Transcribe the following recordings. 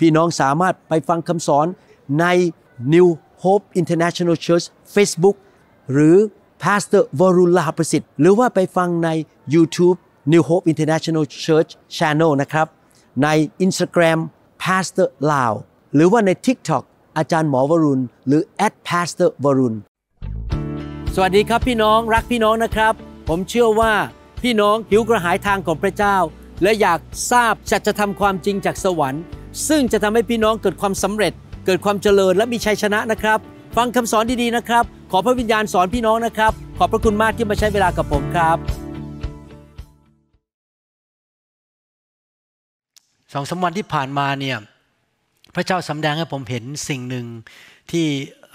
พี่น้องสามารถไปฟังคำสอนใน New Hope International Church Facebook หรือ Pastor วรุลาประสิทธิ์ หรือว่าไปฟังใน YouTube New Hope International Church Channel นะครับ ใน Instagram Pastor l a u หรือว่าใน TikTok อาจารย์หมอวรุณ หรือ at Pastor วรุณสวัสดีครับพี่น้องรักพี่น้องนะครับ ผมเชื่อว่าพี่น้องหิวกระหายทางของพระเจ้า และอยากทราบจัจธรรมความจริงจากสวรรค์ซึ่งจะทำให้พี่น้องเกิดความสำเร็จเกิดความเจริญและมีชัยชนะนะครับ ฟังคำสอนดีๆนะครับ ขอพระวิญญาณสอนพี่น้องนะครับ ขอบพระคุณมากที่มาใช้เวลากับผมครับสองสามวันที่ผ่านมาเนี่ยพระเจ้าสำแดงให้ผมเห็นสิ่งหนึ่งที่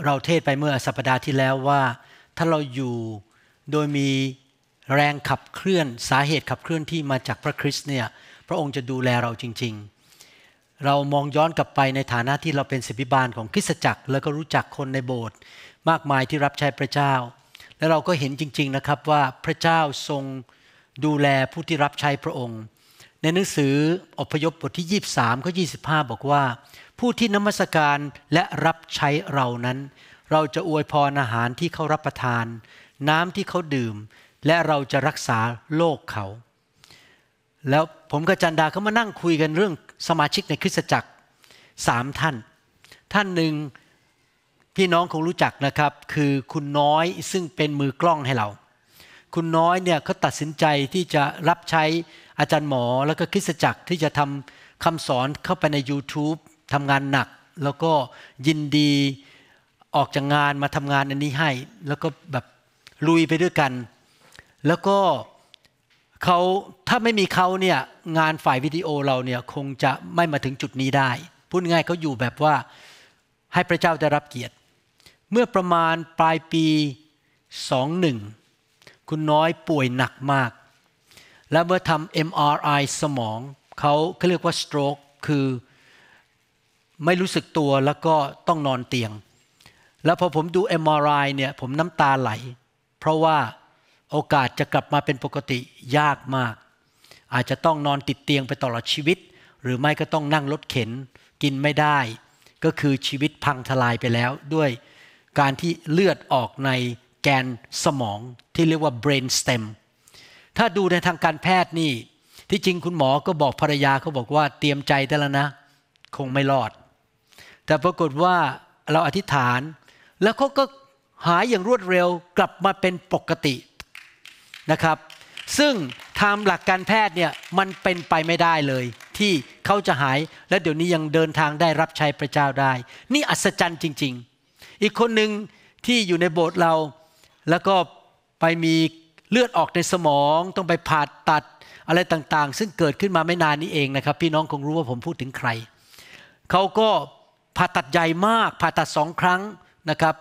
เราเทศไปเมื่อสัปดาห์ที่แล้วว่าถ้าเราอยู่โดยมีแรงขับเคลื่อนสาเหตุขับเคลื่อนที่มาจากพระคริสต์เนี่ยพระองค์จะดูแลเราจริง ๆเรามองย้อนกลับไปในฐานะที่เราเป็นศิบิบาลของคริสตจักรแล้วก็รู้จักคนในโบสถ์มากมายที่รับใช้พระเจ้า แล้วเราก็เห็นจริงๆนะครับว่าพระเจ้าทรงดูแลผู้ที่รับใช้พระองค์ ในหนังสืออพยพบทที่ 23ข้อ25 บอกว่า ผู้ที่นมัสการและรับใช้เรานั้น เราจะอวยพรอาหารที่เขารับประทาน น้ำที่เขาดื่ม และเราจะรักษาโลกเขา แล้วผมกับจันดาเขามานั่งคุยกันเรื่องสมาชิกในคริสตจักรสามท่าน ท่านหนึ่งพี่น้องคงรู้จักนะครับ คือคุณน้อยซึ่งเป็นมือกล้องให้เรา คุณน้อยเนี่ยเขาตัดสินใจที่จะรับใช้อาจารย์หมอ แล้วก็คริสตจักรที่จะทำคำสอนเข้าไปใน YouTube ทำงานหนัก แล้วก็ยินดีออกจากงานมาทำงานอันนี้ให้ แล้วก็แบบลุยไปด้วยกัน แล้วก็เขา ถ้าไม่มีเขาเนี่ยงานฝ่ายวิดีโอเราเนี่ยคงจะไม่มาถึงจุดนี้ได้ พูดง่ายเขาอยู่แบบว่าให้พระเจ้าได้รับเกียรติ เมื่อประมาณปลายปี 21 คุณน้อยป่วยหนักมาก และเมื่อทำ MRI สมอง เขาเขาเรียกว่า stroke คือไม่รู้สึกตัวแล้วก็ต้องนอนเตียง แล้วพอผมดู MRI เนี่ย ผมน้ำตาไหล เพราะว่าโอกาสจะกลับมาเป็นปกติยากมาก อาจจะต้องนอนติดเตียงไปตลอดชีวิต หรือไม่ก็ต้องนั่งรถเข็นกินไม่ได้ ก็คือชีวิตพังทลายไปแล้วด้วยการที่เลือดออกในแกนสมองที่เรียกว่า brain stem ถ้าดูในทางการแพทย์นี่ ที่จริงคุณหมอก็บอกภรรยาเขาบอกว่าเตรียมใจได้แล้วนะคงไม่รอด แต่ปรากฏว่าเราอธิษฐานแล้วเขาก็หายอย่างรวดเร็วกลับมาเป็นปกตินะครับซึ่งทางหลักการแพทย์เนี่ยมันเป็นไปไม่ได้เลย ที่เขาจะหายและเดี๋ยวนี้ยังเดินทางได้รับใช้พระเจ้าได้ นี่อัศจรรย์จริง ๆ อีกคนหนึ่งที่อยู่ในโบสถ์เรา แล้วก็ไปมีเลือดออกในสมอง ต้องไปผ่าตัดอะไรต่างๆ ซึ่งเกิดขึ้นมาไม่นานนี้เองนะครับ พี่น้องคงรู้ว่าผมพูดถึงใคร เขาก็ผ่าตัดใหญ่มากผ่าตัดสองครั้งนะครับ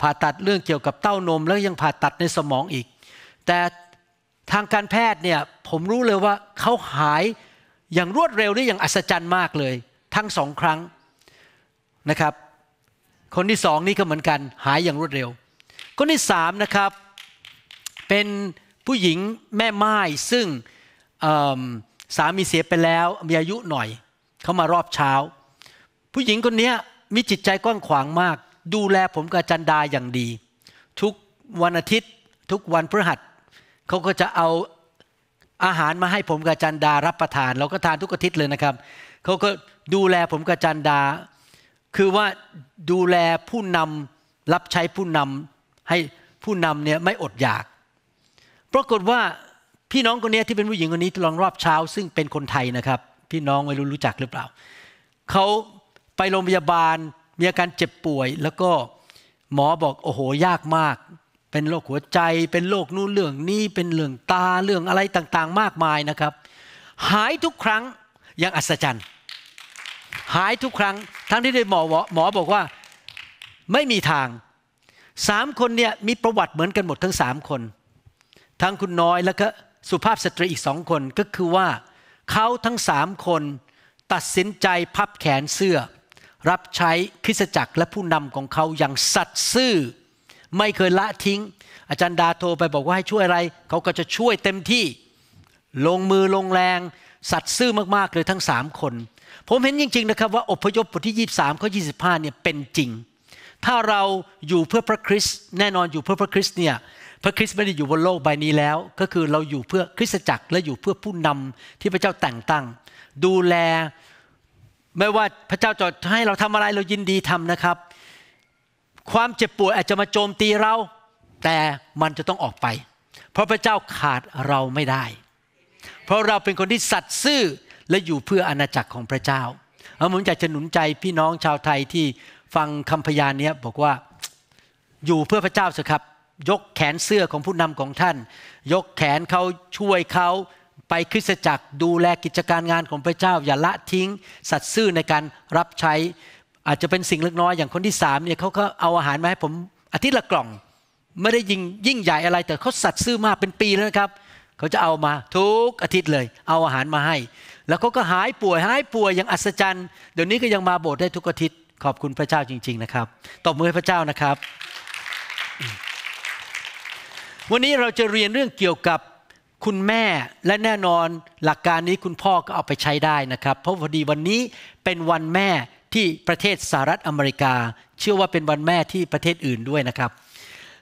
ผ่าตัดเรื่องเกี่ยวกับเต้านมแล้วยังผ่าตัดในสมองอีกแต่ทางการแพทย์เนี่ยผมรู้เลยว่าเขาหายอย่างรวดเร็วและอย่างอัศจรรย์มากเลย ทั้งสองครั้งนะครับ คนที่สองนี่ก็เหมือนกันหายอย่างรวดเร็ว คนที่สามนะครับ เป็นผู้หญิงแม่ไม้ซึ่งสามีเสียไปแล้วมีอายุหน่อย เขามารอบเช้า ผู้หญิงคนนี้มีจิตใจกว้างขวางมาก ดูแลผมกับจันดาอย่างดี ทุกวันอาทิตย์ ทุกวันพฤหัสเขาก็จะเอาอาหารมาให้ผมกับจันดารับประทาน เราก็ทานทุกอาทิตย์เลยนะครับ เขาก็ดูแลผมกับจันดา คือว่าดูแลผู้นำรับใช้ผู้นำให้ผู้นำเนี่ยไม่อดอยากปรากฏว่าพี่น้องคนนี้ที่เป็นผู้หญิงคนนี้ลองรอบเช้าซึ่งเป็นคนไทยนะครับ พี่น้องไม่รู้รู้จักหรือเปล่าเขาไปโรงพยาบาลมีอาการเจ็บป่วย แล้วก็หมอบอกโอ้โหยากมากเป็นโรคหัวใจเป็นโรคนู่นเรื่องนี้เป็นเรื่องตา เรื่องอะไรต่างๆ มากมายนะครับ หายทุกครั้งอย่างอัศจรรย์หายทุกครั้งทั้งที่ได้หมอหมอบอกว่าไม่มีทางสามคนเนี่ยมีประวัติเหมือนกันหมดทั้งสามคน ทั้งคุณน้อยแล้วก็สุภาพสตรีอีกสองคนก็คือว่าเขาทั้งสามคนตัดสินใจพับแขนเสื้อ รับใช้คริสตจักรและผู้นำของเขาอย่างสัตย์ซื่อไม่เคยละทิ้ง อาจารย์ดาโทรไปบอกว่า ให้ช่วยอะไร เขาก็จะช่วยเต็มที่ลงมือลงแรง สัตว์ซื่อมากๆเลยทั้งสามคน ผมเห็นจริง ๆ นะครับ ว่าอพยพบทที่ 23ข้อ25เนี่ยเป็นจริง ถ้าเราอยู่เพื่อพระคริสต์แน่นอนอยู่เพื่อพระคริสต์เนี่ย พระคริสต์ไม่ได้อยู่บนโลกใบนี้แล้ว ก็คือเราอยู่เพื่อคริสตจักรและอยู่เพื่อผู้นำที่พระเจ้าแต่งตั้ง ดูแลไม่ว่าพระเจ้าจะให้เราทำอะไรเรายินดีทำนะครับความเจ็บป่วยอาจจะมาโจมตีเรา แต่มันจะต้องออกไป เพราะพระเจ้าขาดเราไม่ได้ เพราะเราเป็นคนที่สัตย์ซื่อและอยู่เพื่ออาณาจักรของพระเจ้าเลาผมอยากจะหนุนใจพี่น้องชาวไทยที่ฟังคำพยานนี้บอกว่าอยู่เพื่อพระเจ้าสิครับ ยกแขนเสื้อของผู้นำของท่าน ยกแขนเขาช่วยเขาไปคริสตจักรดูแลกิจการงานของพระเจ้า อย่าละทิ้งสัตย์ซื่อในการรับใช้อาจจะเป็นสิ่งเล็กน้อยอย่างคนที่สามเนี่ยเขาก็เอาอาหารมาให้ผมอาทิตย์ละกล่อง ไม่ได้ยิ่งยิ่งใหญ่อะไร แต่เขาสัตว์ซื่อมากเป็นปีแล้วนะครับเขาจะเอามาทุกอาทิตย์เลย เอาอาหารมาให้ แล้วเขาก็หายป่วยหายป่วยอย่างอัศจรรย์เดี๋ยวนี้ก็ยังมาโบสถ์ได้ทุกอาทิตย์ขอบคุณพระเจ้าจริงๆนะครับตบมือให้พระเจ้านะครับ วันนี้เราจะเรียนเรื่องเกี่ยวกับคุณแม่และแน่นอนหลักการนี้คุณพ่อก็เอาไปใช้ได้นะครับเพราะพอดีวันนี้เป็นวันแม่ที่ประเทศสหรัฐอเมริกาเชื่อว่าเป็นวันแม่ที่ประเทศอื่นด้วยนะครับ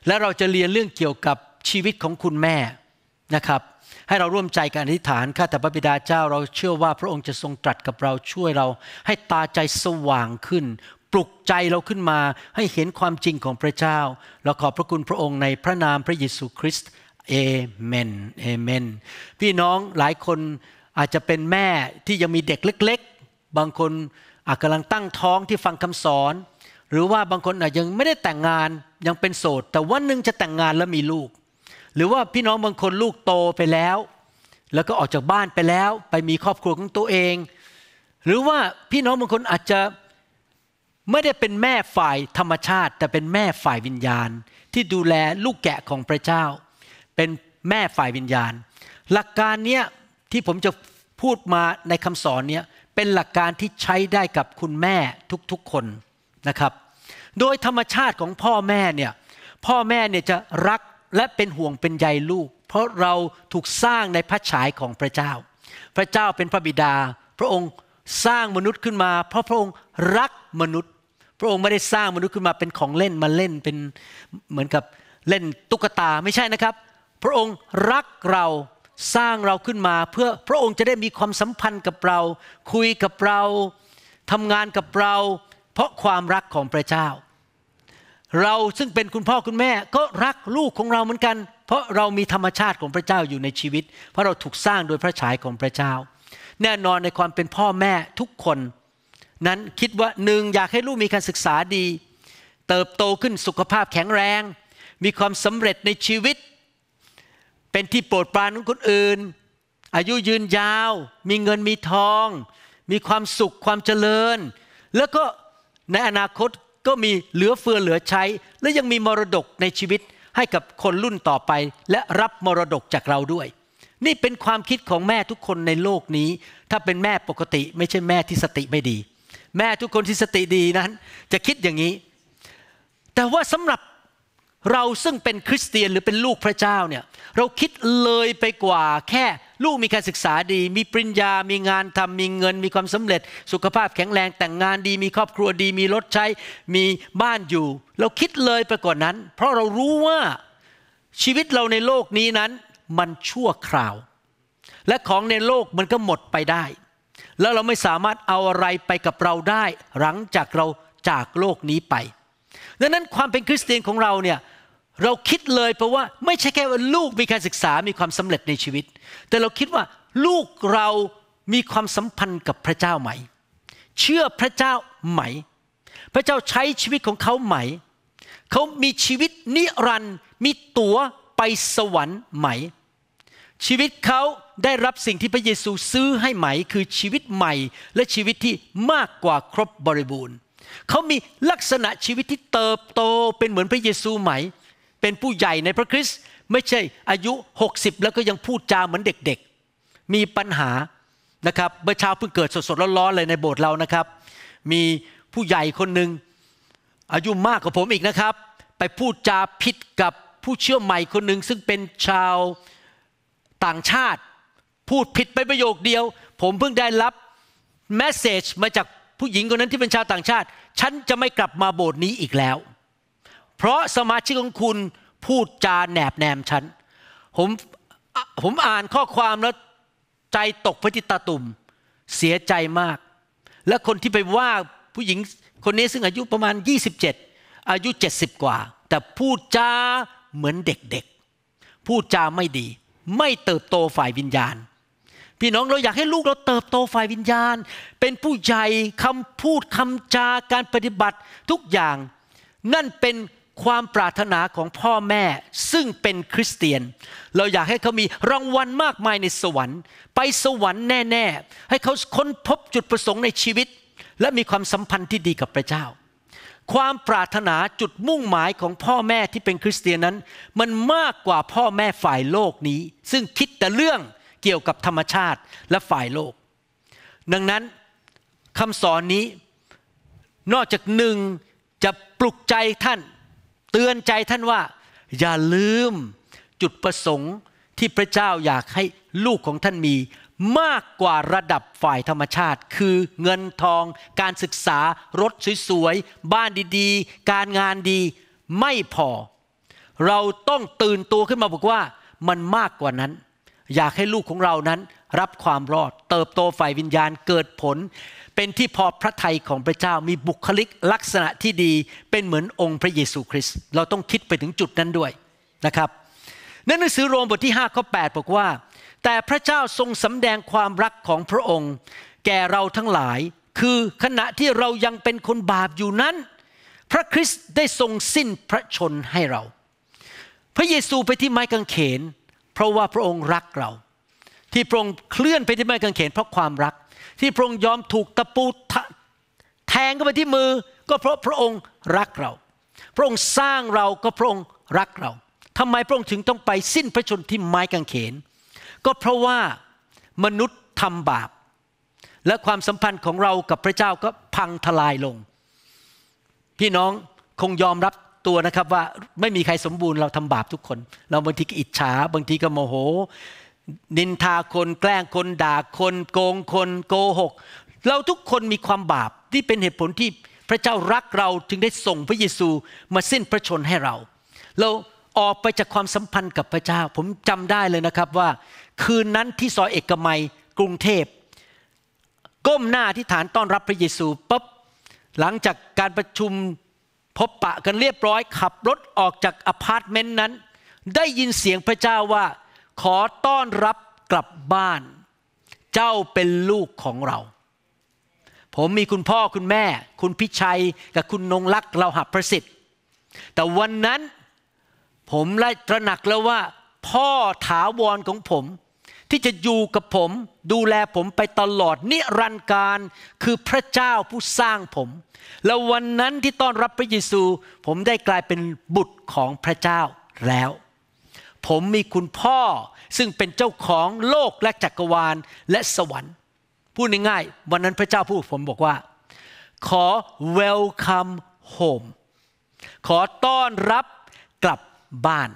และเราจะเรียนเรื่องเกี่ยวกับชีวิตของคุณแม่นะครับ ให้เราร่วมใจกันอธิษฐานข้าแต่พระบิดาเจ้า เราเชื่อว่าพระองค์จะทรงตรัสกับเราช่วยเราให้ตาใจสว่างขึ้น ปลุกใจเราขึ้นมาให้เห็นความจริงของพระเจ้าเราขอบพระคุณพระองค์ในพระนามพระเยซูคริสต์เอเมนเอเมนพี่น้องหลายคนอาจจะเป็นแม่ที่ยังมีเด็กเล็ก ๆ บางคนอาจกำลังตั้งท้องที่ฟังคำสอน หรือว่าบางคนอาจยังไม่ได้แต่งงานยังเป็นโสดแต่วันหนึ่งจะแต่งงานแล้วมีลูก หรือว่าพี่น้องบางคนลูกโตไปแล้ว แล้วก็ออกจากบ้านไปแล้วไปมีครอบครัวของตัวเอง หรือว่าพี่น้องบางคนอาจจะไม่ได้เป็นแม่ฝ่ายธรรมชาติแต่เป็นแม่ฝ่ายวิญญาณ ที่ดูแลลูกแกะของพระเจ้า เป็นแม่ฝ่ายวิญญาณ หลักการเนี้ยที่ผมจะพูดมาในคำสอนเนี้ยเป็นหลักการที่ใช้ได้กับคุณแม่ทุกๆคนนะครับ โดยธรรมชาติของพ่อแม่เนี่ยพ่อแม่เนี่ยจะรักและเป็นห่วงเป็นใยลูก เพราะเราถูกสร้างในพระฉายของพระเจ้า พระเจ้าเป็นพระบิดา พระองค์สร้างมนุษย์ขึ้นมา เพราะพระองค์รักมนุษย์ พระองค์ไม่ได้สร้างมนุษย์ขึ้นมาเป็นของเล่นมาเล่นเป็นเหมือนกับเล่นตุ๊กตาไม่ใช่นะครับ พระองค์รักเราสร้างเราขึ้นมาเพื่อพระองค์จะได้มีความสัมพันธ์กับเรา คุยกับเราทำงานกับเรา เพราะความรักของพระเจ้า เราซึ่งเป็นคุณพ่อคุณแม่ ก็รักลูกของเราเหมือนกัน เพราะเรามีธรรมชาติของพระเจ้าอยู่ในชีวิต เพราะเราถูกสร้างโดยพระฉายของพระเจ้า แน่นอนในความเป็นพ่อแม่ทุกคน นั้นคิดว่าหนึ่งอยากให้ลูกมีการศึกษาดี เติบโตขึ้นสุขภาพแข็งแรง มีความสำเร็จในชีวิตเป็นที่โปรดปรานของคนอื่น อายุยืนยาว มีเงินมีทอง มีความสุขความเจริญ แล้วก็ในอนาคตก็มีเหลือเฟือเหลือใช้ และยังมีมรดกในชีวิตให้กับคนรุ่นต่อไป และรับมรดกจากเราด้วย นี่เป็นความคิดของแม่ทุกคนในโลกนี้ ถ้าเป็นแม่ปกติ ไม่ใช่แม่ที่สติไม่ดี แม่ทุกคนที่สติดีนั้น จะคิดอย่างนี้แต่ว่าสำหรับเราซึ่งเป็นคริสเตียนหรือเป็นลูกพระเจ้าเนี่ยเราคิดเลยไปกว่าแค่ลูกมีการศึกษาดี มีปริญญา มีงานทำมีเงิน มีความสำเร็จ สุขภาพแข็งแรงแต่งงานดี มีครอบครัวดี มีรถใช้ มีบ้านอยู่ เราคิดเลยไปกว่านนั้น เพราะเรารู้ว่าชีวิตเราในโลกนี้นั้นมันชั่วคราว และของในโลกมันก็หมดไปได้ แล้วเราไม่สามารถเอาอะไรไปกับเราได้ หลังจากเราจากโลกนี้ไปดังนั้นความเป็นคริสเตียนของเราเนี่ยเราคิดเลยเพราะว่าไม่ใช่แค่ว่าลูกมีการศึกษามีความสำเร็จในชีวิต แต่เราคิดว่าลูกเรามีความสัมพันธ์กับพระเจ้าไหม เชื่อพระเจ้าไหม พระเจ้าใช้ชีวิตของเขาไหมเขามีชีวิตนิรันดร์มีตั๋วไปสวรรค์ไหม ชีวิตเขาได้รับสิ่งที่พระเยซูซื้อให้ไหม คือชีวิตใหม่และชีวิตที่มากกว่าครบบริบูรณ์เขามีลักษณะชีวิตที่เติบโตเป็นเหมือนพระเยซูไหมเป็นผู้ใหญ่ในพระคริสต์ไม่ใช่ อายุ 60 แล้วก็ยังพูดจาเหมือนเด็กๆ มีปัญหานะครับเมื่อเช้าเพิ่งเกิดสดๆ ร้อนๆ เลยในโบสถ์เรานะครับ มีผู้ใหญ่คนหนึ่งอายุมากกว่าผมอีกนะครับ ไปพูดจาผิดกับผู้เชื่อใหม่คนหนึ่งซึ่งเป็นชาวต่างชาติพูดผิดไปประโยคเดียว ผมเพิ่งได้รับแมสเซจมาจากผู้หญิงคนนั้นที่เป็นชาวต่างชาติ ฉันจะไม่กลับมาโบสถ์นี้อีกแล้ว เพราะสมาชิกของคุณพูดจาแหนบแนมฉันผมผมอ่านข้อความแล้ว ใจตกพระจิตตาตุ่ม เสียใจมาก และคนที่ไปว่าผู้หญิงคนนี้ซึ่งอายุประมาณ 27 อายุ 70 กว่า แต่พูดจาเหมือนเด็กๆพูดจาไม่ดี ไม่เติบโตฝ่ายวิญญาณพี่น้องเราอยากให้ลูกเราเติบโตฝ่ายวิญญาณ เป็นผู้ใหญ่คำพูดคำจาการปฏิบัติทุกอย่าง นั่นเป็นความปรารถนาของพ่อแม่ซึ่งเป็นคริสเตียน เราอยากให้เขามีรางวัลมากมายในสวรรค์ ไปสวรรค์แน่ ๆ ให้เขาค้นพบจุดประสงค์ในชีวิต และมีความสัมพันธ์ที่ดีกับพระเจ้า ความปรารถนาจุดมุ่งหมายของพ่อแม่ที่เป็นคริสเตียนนั้น มันมากกว่าพ่อแม่ฝ่ายโลกนี้ ซึ่งคิดแต่เรื่องเกี่ยวกับธรรมชาติและฝ่ายโลก ดังนั้นคำสอนนี้ นอกจากหนึ่งจะปลุกใจท่าน เตือนใจท่านว่า อย่าลืม จุดประสงค์ที่พระเจ้าอยากให้ลูกของท่านมี มากกว่าระดับฝ่ายธรรมชาติ คือเงินทองการศึกษารถสวย ๆ บ้านดี ๆ การงานดีไม่พอ เราต้องตื่นตัวขึ้นมาบอกว่ามันมากกว่านั้นอยากให้ลูกของเรานั้นรับความรอด เติบโตฝ่ายวิญญาณเกิดผล เป็นที่พอพระทัยของพระเจ้ามีบุคลิกลักษณะที่ดีเป็นเหมือนองค์พระเยซูคริสต์เราต้องคิดไปถึงจุดนั้นด้วยนะครับในหนังสือโรมบทที่5ข้อ8บอกว่า แต่พระเจ้าทรงสำแดงความรักของพระองค์ แก่เราทั้งหลาย คือขณะที่เรายังเป็นคนบาปอยู่นั้น พระคริสต์ได้ทรงสิ้นพระชนให้เรา พระเยซูไปที่ไม้กางเขนเพราะว่าพระองค์รักเรา ที่พระองค์เคลื่อนไปที่ไม้กางเขนเพราะความรัก ที่พระองค์ยอมถูกตะปูแทงเข้าไปที่มือ ก็เพราะพระองค์รักเรา พระองค์สร้างเราก็พระองค์รักเรา ทำไมพระองค์ถึงต้องไปสิ้นพระชนที่ไม้กางเขน ก็เพราะว่ามนุษย์ทำบาป และความสัมพันธ์ของเรากับพระเจ้าก็พังทลายลง พี่น้องคงยอมรับตัวนะครับว่าไม่มีใครสมบูรณ์เราทำบาปทุกคน เราบางทีก็อิจฉาบางทีก็โมโห นินทาคนแกล้งคนด่าคน โกงคนโกหก เราทุกคนมีความบาปที่เป็นเหตุผลที่พระเจ้ารักเราจึงได้ส่งพระเยซูมาสิ้นพระชนให้เรา เราออกไปจากความสัมพันธ์กับพระเจ้าผมจำได้เลยนะครับว่า คืนนั้นที่ซอยเอกมัยกรุงเทพก้มหน้าที่ฐานต้อนรับพระเยซูปั๊บหลังจากการประชุมพบปะกันเรียบร้อยขับรถออกจากอพาร์ตเมนต์นั้น ได้ยินเสียงพระเจ้าว่า ขอต้อนรับกลับบ้าน เจ้าเป็นลูกของเรา ผมมีคุณพ่อคุณแม่ คุณพิชัยกับคุณนงลักษ์เราหับประสิทธิ์ แต่วันนั้น ผมได้ตระหนักแล้วว่าพ่อถาวรของผมที่จะอยู่กับผมดูแลผมไปตลอดนิรันดร์การคือพระเจ้าผู้สร้างผมแล้ววันนั้นที่ต้อนรับพระเยซู ผมได้กลายเป็นบุตรของพระเจ้าแล้ว ผมมีคุณพ่อซึ่งเป็นเจ้าของโลกและจักรวาลและสวรรค์พูดง่ายๆวันนั้นพระเจ้าพูด ผมบอกว่า ขอ welcome home ขอต้อนรับกลับบ้าน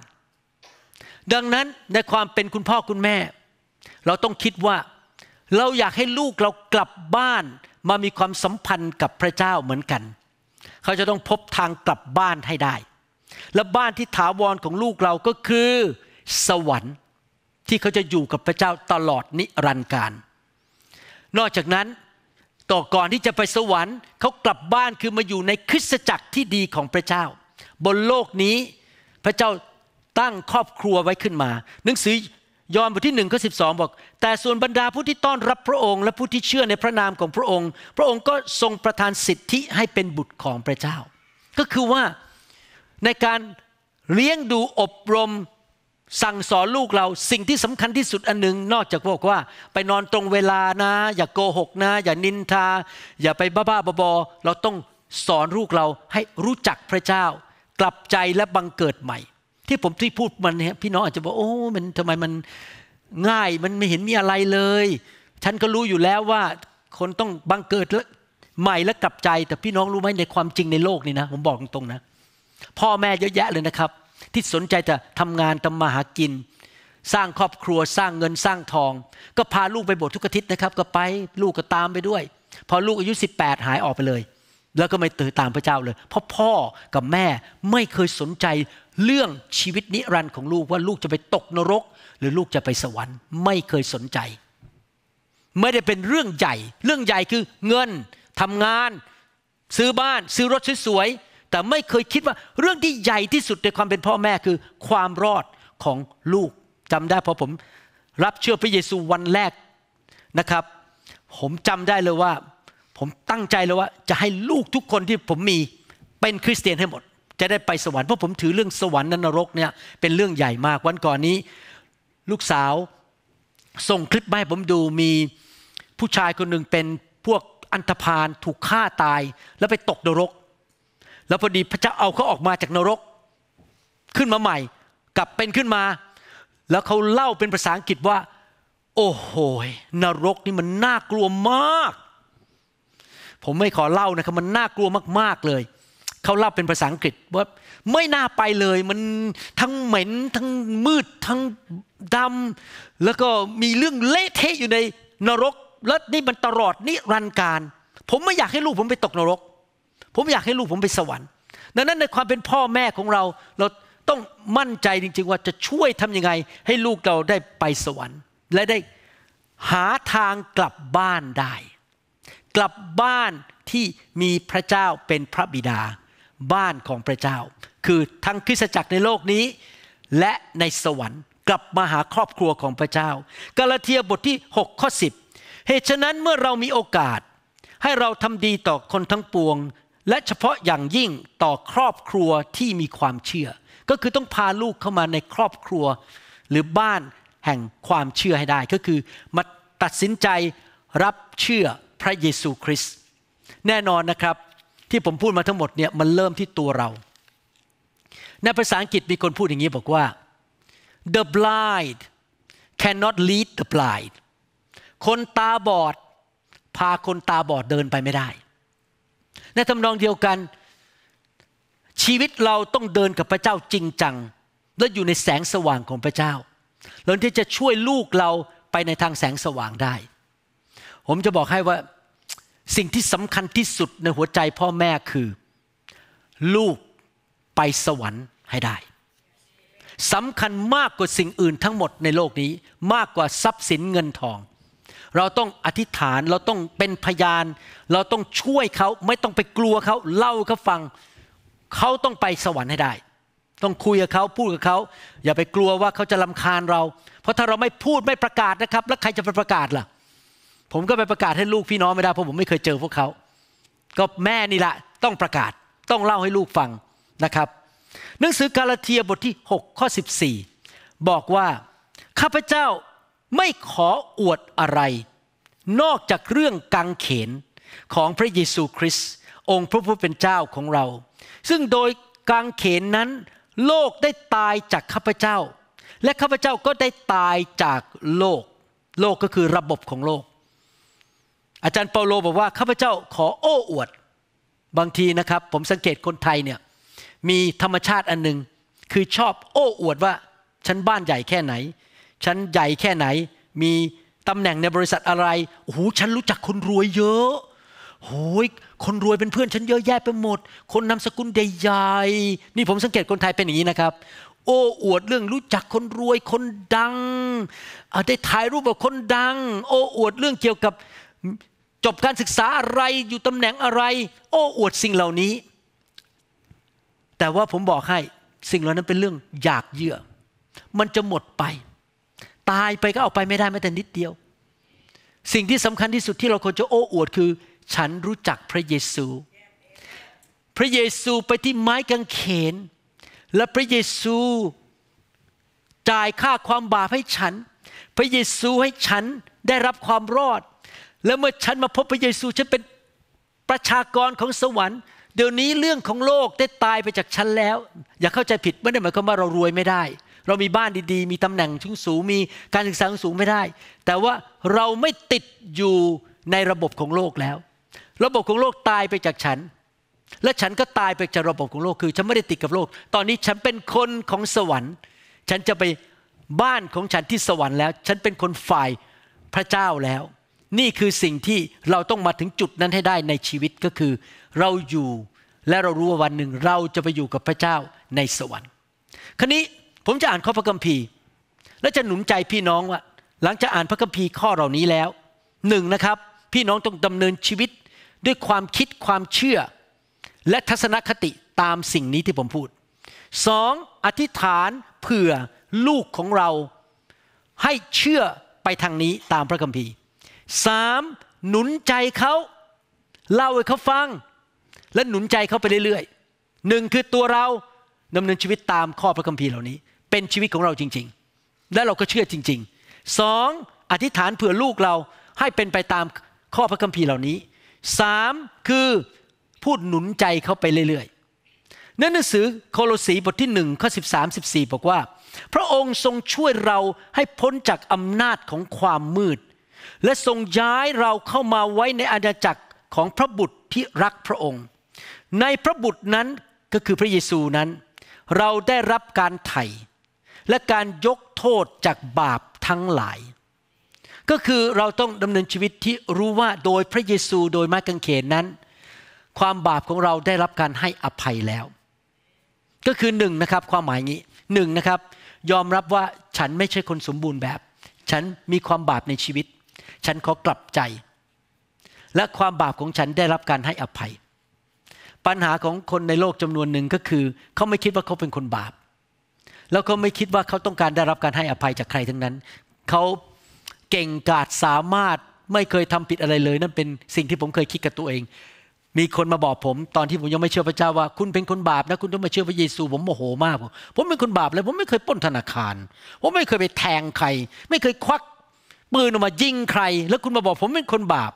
ดังนั้นในความเป็นคุณพ่อคุณแม่เราต้องคิดว่าเราอยากให้ลูกเรากลับบ้านมามีความสัมพันธ์กับพระเจ้าเหมือนกัน เขาจะต้องพบทางกลับบ้านให้ได้ และบ้านที่ถาวรของลูกเราก็คือสวรรค์ที่เขาจะอยู่กับพระเจ้าตลอด นิรันดร์การนอกจากนั้นต่อก่อนที่จะไปสวรรค์ เขากลับบ้านคือมาอยู่ในคริสตจักรที่ดีของพระเจ้า บนโลกนี้พระเจ้าตั้งครอบครัวไว้ขึ้นมา หนังสือยอห์นบทที่หนึ่งข้อสิบสอกแต่ส่วนบรรดาผู้ที่ต้อนรับพระองค์และผู้ที่เชื่อในพระนามของพระองค์ พระองค์ก็ทรงประทานสิทธิให้เป็นบุตรของพระเจ้า ก็คือว่าในการเลี้ยงดูอบรมสั่งสอนลูกเราสิ่งที่สำคัญที่สุดอันหนึ่งนอกจากบอกว่า ไปนอนตรงเวลานะ อย่ากโกหกนะ อย่านินทา อย่าไปบ้าๆบอๆเราต้องสอนลูกเราให้รู้จักพระเจ้า กลับใจและบังเกิดใหม่ที่ผมที่พูดมันเนี่ยพี่น้องอาจจะบอกโอ้ มันทำไมมันง่าย มันไม่เห็นมีอะไรเลย ฉันก็รู้อยู่แล้วว่าคนต้องบังเกิดใหม่และกลับใจ แต่พี่น้องรู้ไหมในความจริงในโลกนี้นะผมบอกตรงๆนะพ่อแม่เยอะแยะเลยนะครับ ที่สนใจแต่ทำงานทำมาหากิน สร้างครอบครัวสร้างเงินสร้างทอง ก็พาลูกไปโบสถ์ทุกอาทิตย์นะครับ ก็ไปลูกก็ตามไปด้วย พอลูกอายุ 18 หายออกไปเลยแล้วก็ไม่ตื่นตามพระเจ้าเลย เพราะพ่อกับแม่ไม่เคยสนใจ เรื่องชีวิตนิรันดร์ของลูกว่าลูกจะไปตกนรก หรือลูกจะไปสวรรค์ ไม่เคยสนใจ ไม่ได้เป็นเรื่องใหญ่ เรื่องใหญ่คือเงินทำงาน ซื้อบ้านซื้อรถสวยๆแต่ไม่เคยคิดว่าเรื่องที่ใหญ่ที่สุด ในความเป็นพ่อแม่คือความรอดของลูกจำได้พอผมรับเชื่อพระเยซูวันแรกนะครับ ผมจำได้เลยว่าผมตั้งใจเลยว่าจะให้ลูกทุกคนที่ผมมีเป็นคริสเตียนให้หมด จะได้ไปสวรรค์เพราะผมถือเรื่องสวรรค์ นรกเนี่ยเป็นเรื่องใหญ่มาก วันก่อนนี้ ลูกสาว ส่งคลิปมาให้ผมดูมีผู้ชายคนหนึ่งเป็นพวกอันธพาลถูกฆ่าตายแล้วไปตกนรก แล้วพอดีพระเจ้าเอาเขาออกมาจากนรก ขึ้นมาใหม่ กลับเป็นขึ้นมา แล้วเขาเล่าเป็นภาษาอังกฤษว่า โอ้โหนรกนี่มันน่ากลัวมากผมไม่ขอเล่านะครับมันน่ากลัวมากๆเลย เขาเล่าเป็นภาษาอังกฤษว่าไม่น่าไปเลยมันทั้งเหม็นทั้งมืดทั้งดำแล้วก็มีเรื่องเละเทะอยู่ในนรก แล้วนี่มันตลอดนิรันดร์การผมไม่อยากให้ลูกผมไปตกนรก ผมอยากให้ลูกผมไปสวรรค์ ดังนั้นในความเป็นพ่อแม่ของเรา เราต้องมั่นใจจริงๆ ว่าจะช่วยทํำยังไง ให้ลูกเราได้ไปสวรรค์ และได้หาทางกลับบ้านได้กลับบ้านที่มีพระเจ้าเป็นพระบิดาบ้านของพระเจ้า คือทั้งคริสตจักรในโลกนี้ และในสวรรค์กลับมาหาครอบครัวของพระเจ้ากาลาเทียบทที่ 6 ข้อ 10 เหตุฉะนั้นเมื่อเรามีโอกาส ให้เราทำดีต่อคนทั้งปวง และเฉพาะอย่างยิ่งต่อครอบครัวที่มีความเชื่อ ก็คือต้องพาลูกเข้ามาในครอบครัว หรือบ้านแห่งความเชื่อให้ได้ ก็คือมาตัดสินใจรับเชื่อพระเยซูคริสต์แน่นอนนะครับ ที่ผมพูดมาทั้งหมดเนี่ยมันเริ่มที่ตัวเราในภาษาอังกฤษมีคนพูดอย่างนี้บอกว่า the blind cannot lead the blind คนตาบอด พาคนตาบอดเดินไปไม่ได้ ในทำนองเดียวกัน ชีวิตเราต้องเดินกับพระเจ้าจริงจัง และอยู่ในแสงสว่างของพระเจ้าแื่อที่จะช่วยลูกเราไปในทางแสงสว่างได้ผมจะบอกให้ว่าสิ่งที่สำคัญที่สุดในหัวใจพ่อแม่คือ ลูกไปสวรรค์ให้ได้สำคัญมากกว่าสิ่งอื่นทั้งหมดในโลกนี้มากกว่าทรัพย์สินเงินทอง เราต้องอธิษฐานเราต้องเป็นพยานเราต้องช่วยเขาไม่ต้องไปกลัวเขา เล่าเขาฟังเขาต้องไปสวรรค์ให้ได้ ต้องคุยกับเขาพูดกับเขา อย่าไปกลัวว่าเขาจะลำคาญเรา เพราะถ้าเราไม่พูดไม่ประกาศนะครับ แล้วใครจะไปประกาศล่ะผมก็ไปประกาศให้ลูกพี่น้องไม่ได้ เพราะผมไม่เคยเจอพวกเขา ก็แม่นี่แหละต้องประกาศต้องเล่าให้ลูกฟังนะครับ หนังสือ กาลาเทียบทที่ 6 ข้อ 14 บอกว่าข้าพเจ้าไม่ขออวดอะไร นอกจากเรื่องกังเขนของพระเยซูคริสต์องค์พระผู้เป็นเจ้าของเรา ซึ่งโดยกังเขนนั้น โลกได้ตายจากข้าพเจ้า และข้าพเจ้าก็ได้ตายจากโลก โลกก็คือระบบของโลกอาจารย์เปาโลบอกว่าข้าพเจ้าขอโอ้อวด บางทีนะครับ ผมสังเกตคนไทยเนี่ยมีธรรมชาติอันหนึ่งคือชอบโอ้อวดว่า ฉันบ้านใหญ่แค่ไหน ฉันใหญ่แค่ไหน มีตำแหน่งในบริษัทอะไรโอ้โหฉันรู้จักคนรวยเยอะโหยคนรวยเป็นเพื่อน ฉันเยอะแยะไปหมด คนนำสกุลใหญ่ๆนี่ผมสังเกตคนไทยเป็นอย่างนี้นะครับโอ้อวดเรื่องรู้จักคนรวยคนดังได้ถ่ายรูปกับคนดังโอ้อวดเรื่องเกี่ยวกับจบการศึกษาอะไรอยู่ตำแหน่งอะไร โอ้อวดสิ่งเหล่านี้ แต่ว่าผมบอกให้สิ่งเหล่านั้นเป็นเรื่องอยากเยื่อ มันจะหมดไป ตายไปก็เอาไปไม่ได้แม้แต่นิดเดียว สิ่งที่สำคัญที่สุดที่เราควรจะโอ้อวดคือ ฉันรู้จักพระเยซู พระเยซูไปที่ไม้กางเขน และพระเยซูจ่ายค่าความบาปให้ฉัน พระเยซูให้ฉันได้รับความรอดแล้วเมื่อฉันมาพบพระเยซูฉันเป็นประชากรของสวรรค์เดี๋ยวนี้เรื่องของโลกได้ตายไปจากฉันแล้ว อย่าเข้าใจผิดไม่ได้หมายความว่าเรารวยไม่ได้ เรามีบ้านดีๆ มีตำแหน่งชั้นสูงมีการศึกษาสูงไม่ได้ แต่ว่าเราไม่ติดอยู่ในระบบของโลกแล้ว ระบบของโลกตายไปจากฉัน และฉันก็ตายไปจากระบบของโลกคือฉันไม่ได้ติดกับโลก ตอนนี้ฉันเป็นคนของสวรรค์ฉันจะไปบ้านของฉันที่สวรรค์แล้ว ฉันเป็นคนฝ่ายพระเจ้าแล้วนี่คือสิ่งที่เราต้องมาถึงจุดนั้นให้ได้ในชีวิตก็คือ เราอยู่และเรารู้ว่าวันหนึ่ง เราจะไปอยู่กับพระเจ้าในสวรรค์ ครนี้ผมจะอ่านข้อพระคัมภีร์ และจะหนุนใจพี่น้องว่าหลังจากอ่านพระคัมภีร์ข้อเหล่านี้แล้วหนึ่งนะครับ พี่น้องต้องดำเนินชีวิตด้วยความคิดความเชื่อ และทัศนคติตามสิ่งนี้ที่ผมพูดสองอธิษฐานเผื่อลูกของเรา ให้เชื่อไปทางนี้ตามพระคัมภีร์สามหนุนใจเขาเล่าให้เขาฟัง และหนุนใจเขาไปเรื่อยๆหนึ่งคือตัวเราดำเนินชีวิตตามข้อพระคัมภีร์เหล่านี้ เป็นชีวิตของเราจริงๆ และเราก็เชื่อจริงๆสองอธิษฐานเผื่อลูกเราให้เป็นไปตามข้อพระคัมภีร์เหล่านี้สามคือพูดหนุนใจเขาไปเรื่อยๆในหนังสือโคโลสีบทที่หนึ่งข้อสิบสามสิบสี่บอกว่า พระองค์ทรงช่วยเราให้พ้นจากอำนาจของความมืดและทรงย้ายเราเข้ามาไว้ในอาณาจักรของพระบุตรที่รักพระองค์ ในพระบุตรนั้นก็คือพระเยซูนั้น เราได้รับการไถ่และการยกโทษจากบาปทั้งหลาย ก็คือเราต้องดำเนินชีวิตที่รู้ว่าโดยพระเยซูโดยไม้กางเขนนั้น ความบาปของเราได้รับการให้อภัยแล้ว ก็คือหนึ่งนะครับ ความหมายงี้หนึ่งนะครับ ยอมรับว่าฉันไม่ใช่คนสมบูรณ์แบบ ฉันมีความบาปในชีวิตฉันขอกลับใจ และความบาปของฉันได้รับการให้อภัย ปัญหาของคนในโลกจำนวนหนึ่งก็คือ เขาไม่คิดว่าเขาเป็นคนบาป แล้วก็ไม่คิดว่าเขาต้องการได้รับการให้อภัยจากใครทั้งนั้น เขาเก่งกาจสามารถไม่เคยทำผิดอะไรเลยนั่นเป็นสิ่งที่ผมเคยคิดกับตัวเอง มีคนมาบอกผมตอนที่ผมยังไม่เชื่อพระเจ้าว่า คุณเป็นคนบาปนะคุณต้องมาเชื่อพระเยซู ผมโมโหมากผมเป็นคนบาปเลยผมไม่เคยป้นธนาคาร ผมไม่เคยไปแทงใคร ไม่เคยควักปืนออกมายิงใคร แล้วคุณมาบอกผมเป็นคนบาป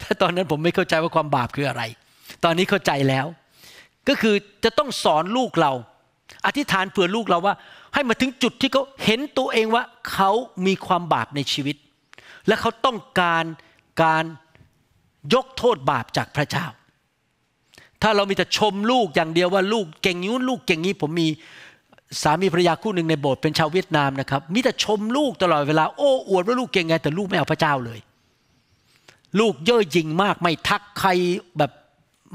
แต่ตอนนั้นผมไม่เข้าใจว่าความบาปคืออะไร ตอนนี้เข้าใจแล้ว ก็คือจะต้องสอนลูกเรา อธิษฐานเผื่อลูกเราว่า ให้มาถึงจุดที่เขาเห็นตัวเองว่าเขามีความบาปในชีวิต และเขาต้องการการยกโทษบาปจากพระเจ้า ถ้าเรามีแต่ชมลูกอย่างเดียวว่าลูกเก่งนุ้นลูกเก่งนี้ผมมีสามีภรรยาคู่หนึ่งในโบสถ์เป็นชาวเวียดนามนะครับมิแต่ชมลูกตลอดเวลาโอ้อวดว่าลูกเก่งไง แต่ลูกไม่เอาพระเจ้าเลย ลูกเย่อหยิ่งมาก ไม่ทักใครแบบ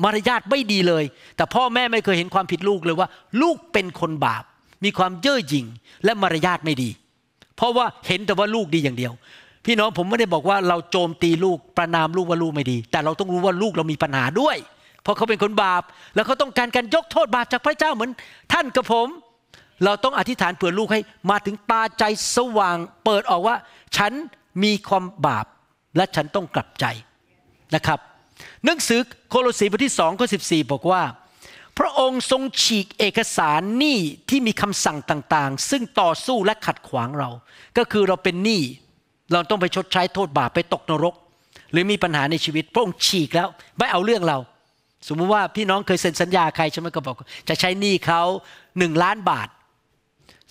มารยาทไม่ดีเลย แต่พ่อแม่ไม่เคยเห็นความผิดลูกเลยว่า ลูกเป็นคนบาป มีความเย่อหยิ่งและมารยาทไม่ดี เพราะว่าเห็นแต่ว่าลูกดีอย่างเดียว พี่น้องผมไม่ได้บอกว่า เราโจมตีลูกประนามลูกว่าลูกไม่ดี แต่เราต้องรู้ว่าลูกเรามีปัญหาด้วย เพราะเขาเป็นคนบาป แล้วเขาต้องการการยกโทษบาปจากพระเจ้าเหมือนท่านกับผมเราต้องอธิษฐานเผื่อลูกให้มาถึงตาใจสว่าง เปิดออกว่าฉันมีความบาปและฉันต้องกลับใจนะครับหนังสือโคโลสีบทที่สองข้อสิบบอกว่า พระองค์ทรงฉีกเอกสารหนี้ที่มีคำสั่งต่างๆ ซึ่งต่อสู้และขัดขวางเรา ก็คือเราเป็นหนี้เราต้องไปชดใช้โทษบาปไปตกนรก หรือมีปัญหาในชีวิต พระองค์ฉีกแล้ว ไม่เอาเรื่องเรา สมมุติว่าพี่น้องเคยเซ็นสัญญาใครใช่ไหมก็บอก จะใช้หนี้เขาหนึ่งล้านบาท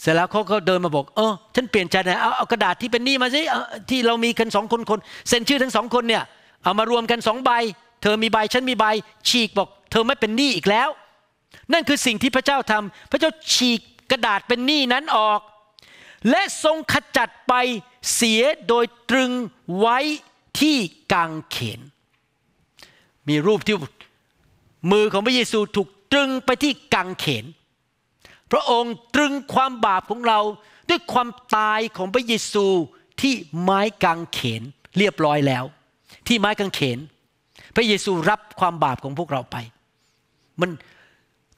เสร็จแล้วเขาก็เดินมาบอก เออฉันเปลี่ยนใจนะเอาเอากระดาษที่เป็นหนี้มาสิที่เรามี กันสองคนคนเซ็นชื่อทั้งสองคนเนี่ยเอามารวมกันสองใบ เธอมีใบฉันมีใบ ฉีกบอก เธอไม่เป็นหนี้อีกแล้ว นั่นคือสิ่งที่พระเจ้าทำ พระเจ้าฉีกกระดาษเป็นหนี้นั้นออก และทรงขจัดไปเสียโดยตรึงไว้ที่กางเขน มีรูปที่มือของพระเยซูถูกตรึงไปที่กางเขนพระองค์ตรึงความบาปของเราด้วยความตายของพระเยซูที่ไม้กางเขนเรียบร้อยแล้ว ที่ไม้กางเขน พระเยซูรับความบาปของพวกเราไป มัน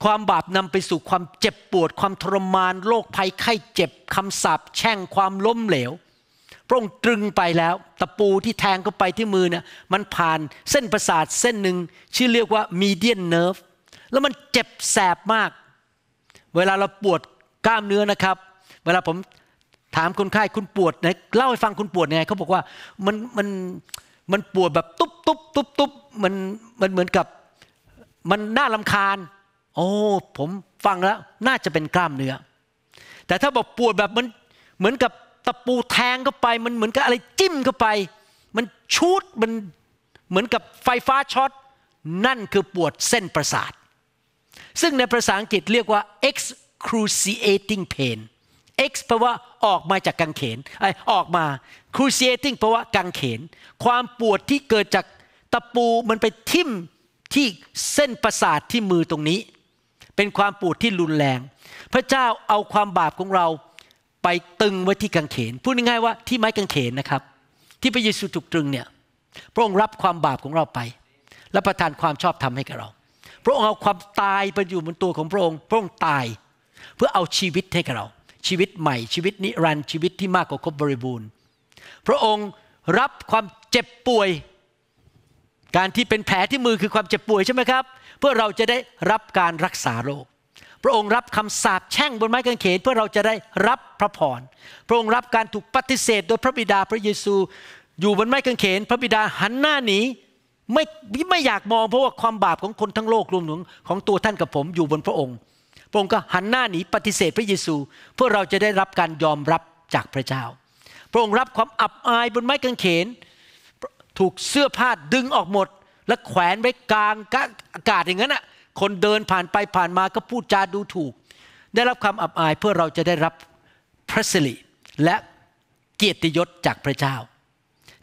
ความบาปนำไปสู่ความเจ็บปวดความทรมานโรคภัยไข้เจ็บคำสาปแช่งความล้มเหลว พระองค์ตรึงไปแล้วตะปูที่แทงเข้าไปที่มือเนี่ยมันผ่านเส้นประสาทเส้นหนึ่งชื่อเรียกว่ามีเดียนเนิร์ฟแล้วมันเจ็บแสบมากเวลาเราปวดกล้ามเนื้อนะครับ เวลาผมถามคนไข้คุณปวดไหนเล่าให้ฟังคุณปวดยังไงเขาบอกว่ามันมันมันปวดแบบตุ๊บตุ๊บตุ๊บตุ๊บมันมันเหมือนกับมันน่าลำคาญ โอ้ผมฟังแล้วน่าจะเป็นกล้ามเนื้อ แต่ถ้าบอกปวดแบบมันเหมือนกับตะปูแทงเข้าไป มันเหมือนกับอะไรจิ้มเข้าไป มันชูดมันเหมือนกับไฟฟ้าช็อต นั่นคือปวดเส้นประสาทซึ่งในภาษาอังกฤษเรียกว่า excruciating pain ex แปลว่าออกมาจากกังเขนไอออกมา cruciating แปลว่ากังเขน ความปวดที่เกิดจากตะปูมันไปทิ่มที่เส้นประสาทที่มือตรงนี้ เป็นความปวดที่รุนแรง พระเจ้าเอาความบาปของเรา ไปตึงไว้ที่กังเขน พูดง่ายๆว่าที่ไม้กังเขนนะครับ ที่พระเยซูถูกตรึงเนี่ย พระองค์รับความบาปของเราไป และประทานความชอบธรรมให้กับเราพระองค์เอาความตายไปอยู่บนตัวของพระองค์ พระองค์ตายเพื่อเอาชีวิตให้กับเรา ชีวิตใหม่ ชีวิตนิรันดร์ ชีวิตที่มากกว่าครบบริบูรณ์ พระองค์รับความเจ็บป่วย การที่เป็นแผลที่มือคือความเจ็บป่วยใช่ไหมครับ เพื่อเราจะได้รับการรักษาโรค พระองค์รับคำสาปแช่งบนไม้กางเขนเพื่อเราจะได้รับพระพรพระองค์รับการถูกปฏิเสธโดยพระบิดาพระเยซู อยู่บนไม้กางเขนพระบิดาหันหน้าหนีไม่ไม่อยากมองเพราะว่าความบาปของคนทั้งโลกรวมถึง ของตัวท่านกับผมอยู่บนพระองค์ พระองค์ก็หันหน้าหนีปฏิเสธพระเยซูเพื่อเราจะได้รับการยอมรับจากพระเจ้า พระองค์รับความอับอายบนไม้กางเขนถูกเสื้อผ้าดึงออกหมด และแขวนไว้กลางอากาศอย่างนั้นอ่ะ คนเดินผ่านไปผ่านมาก็พูดจาดูถูก ได้รับความอับอายเพื่อเราจะได้รับพระสิริและเกียรติยศจากพระเจ้า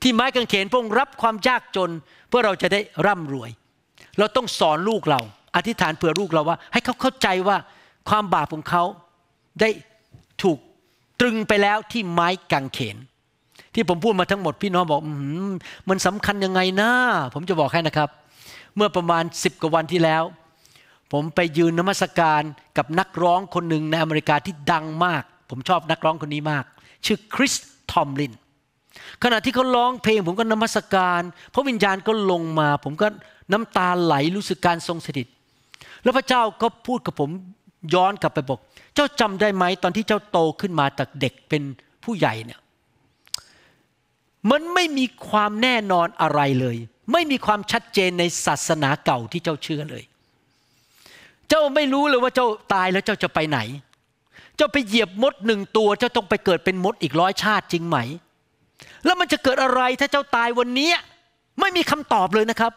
ที่ไม้กางเขนพระองค์รับความยากจนเพื่อเราจะได้ร่ำรวย เราต้องสอนลูกเรา อธิษฐานเผื่อลูกเราว่า ให้เขาเข้าใจว่าความบาปของเขาได้ถูกตรึงไปแล้วที่ไม้กางเขน ที่ผมพูดมาทั้งหมดพี่น้องบอกอมมันสำคัญยังไงนะผมจะบอกให้นะครับ เมื่อประมาณสิบกว่าวันที่แล้ว ผมไปยืนนมัสการกับนักร้องคนหนึ่งในอเมริกาที่ดังมาก ผมชอบนักร้องคนนี้มาก ชื่อคริสทอมลินขณะที่เขาร้องเพลง ผมก็นมัสการพระวิญญาณก็ลงมา ผมก็น้ำตาไหลรู้สึกการทรงสถิตแล้วพระเจ้าก็พูดกับผมย้อนกลับไปบอกเจ้าจำได้ไหมตอนที่เจ้าโตขึ้นมาจากเด็กเป็นผู้ใหญ่เนี่ย มันไม่มีความแน่นอนอะไรเลย ไม่มีความชัดเจนในศาสนาเก่าที่เจ้าเชื่อเลย เจ้าไม่รู้เลยว่าเจ้าตายแล้วเจ้าจะไปไหน เจ้าไปเหยียบมดหนึ่งตัว เจ้าต้องไปเกิดเป็นมดอีกร้อยชาติ จริงไหมแล้วมันจะเกิดอะไรถ้าเจ้าตายวันนี้ ไม่มีคำตอบเลยนะครับ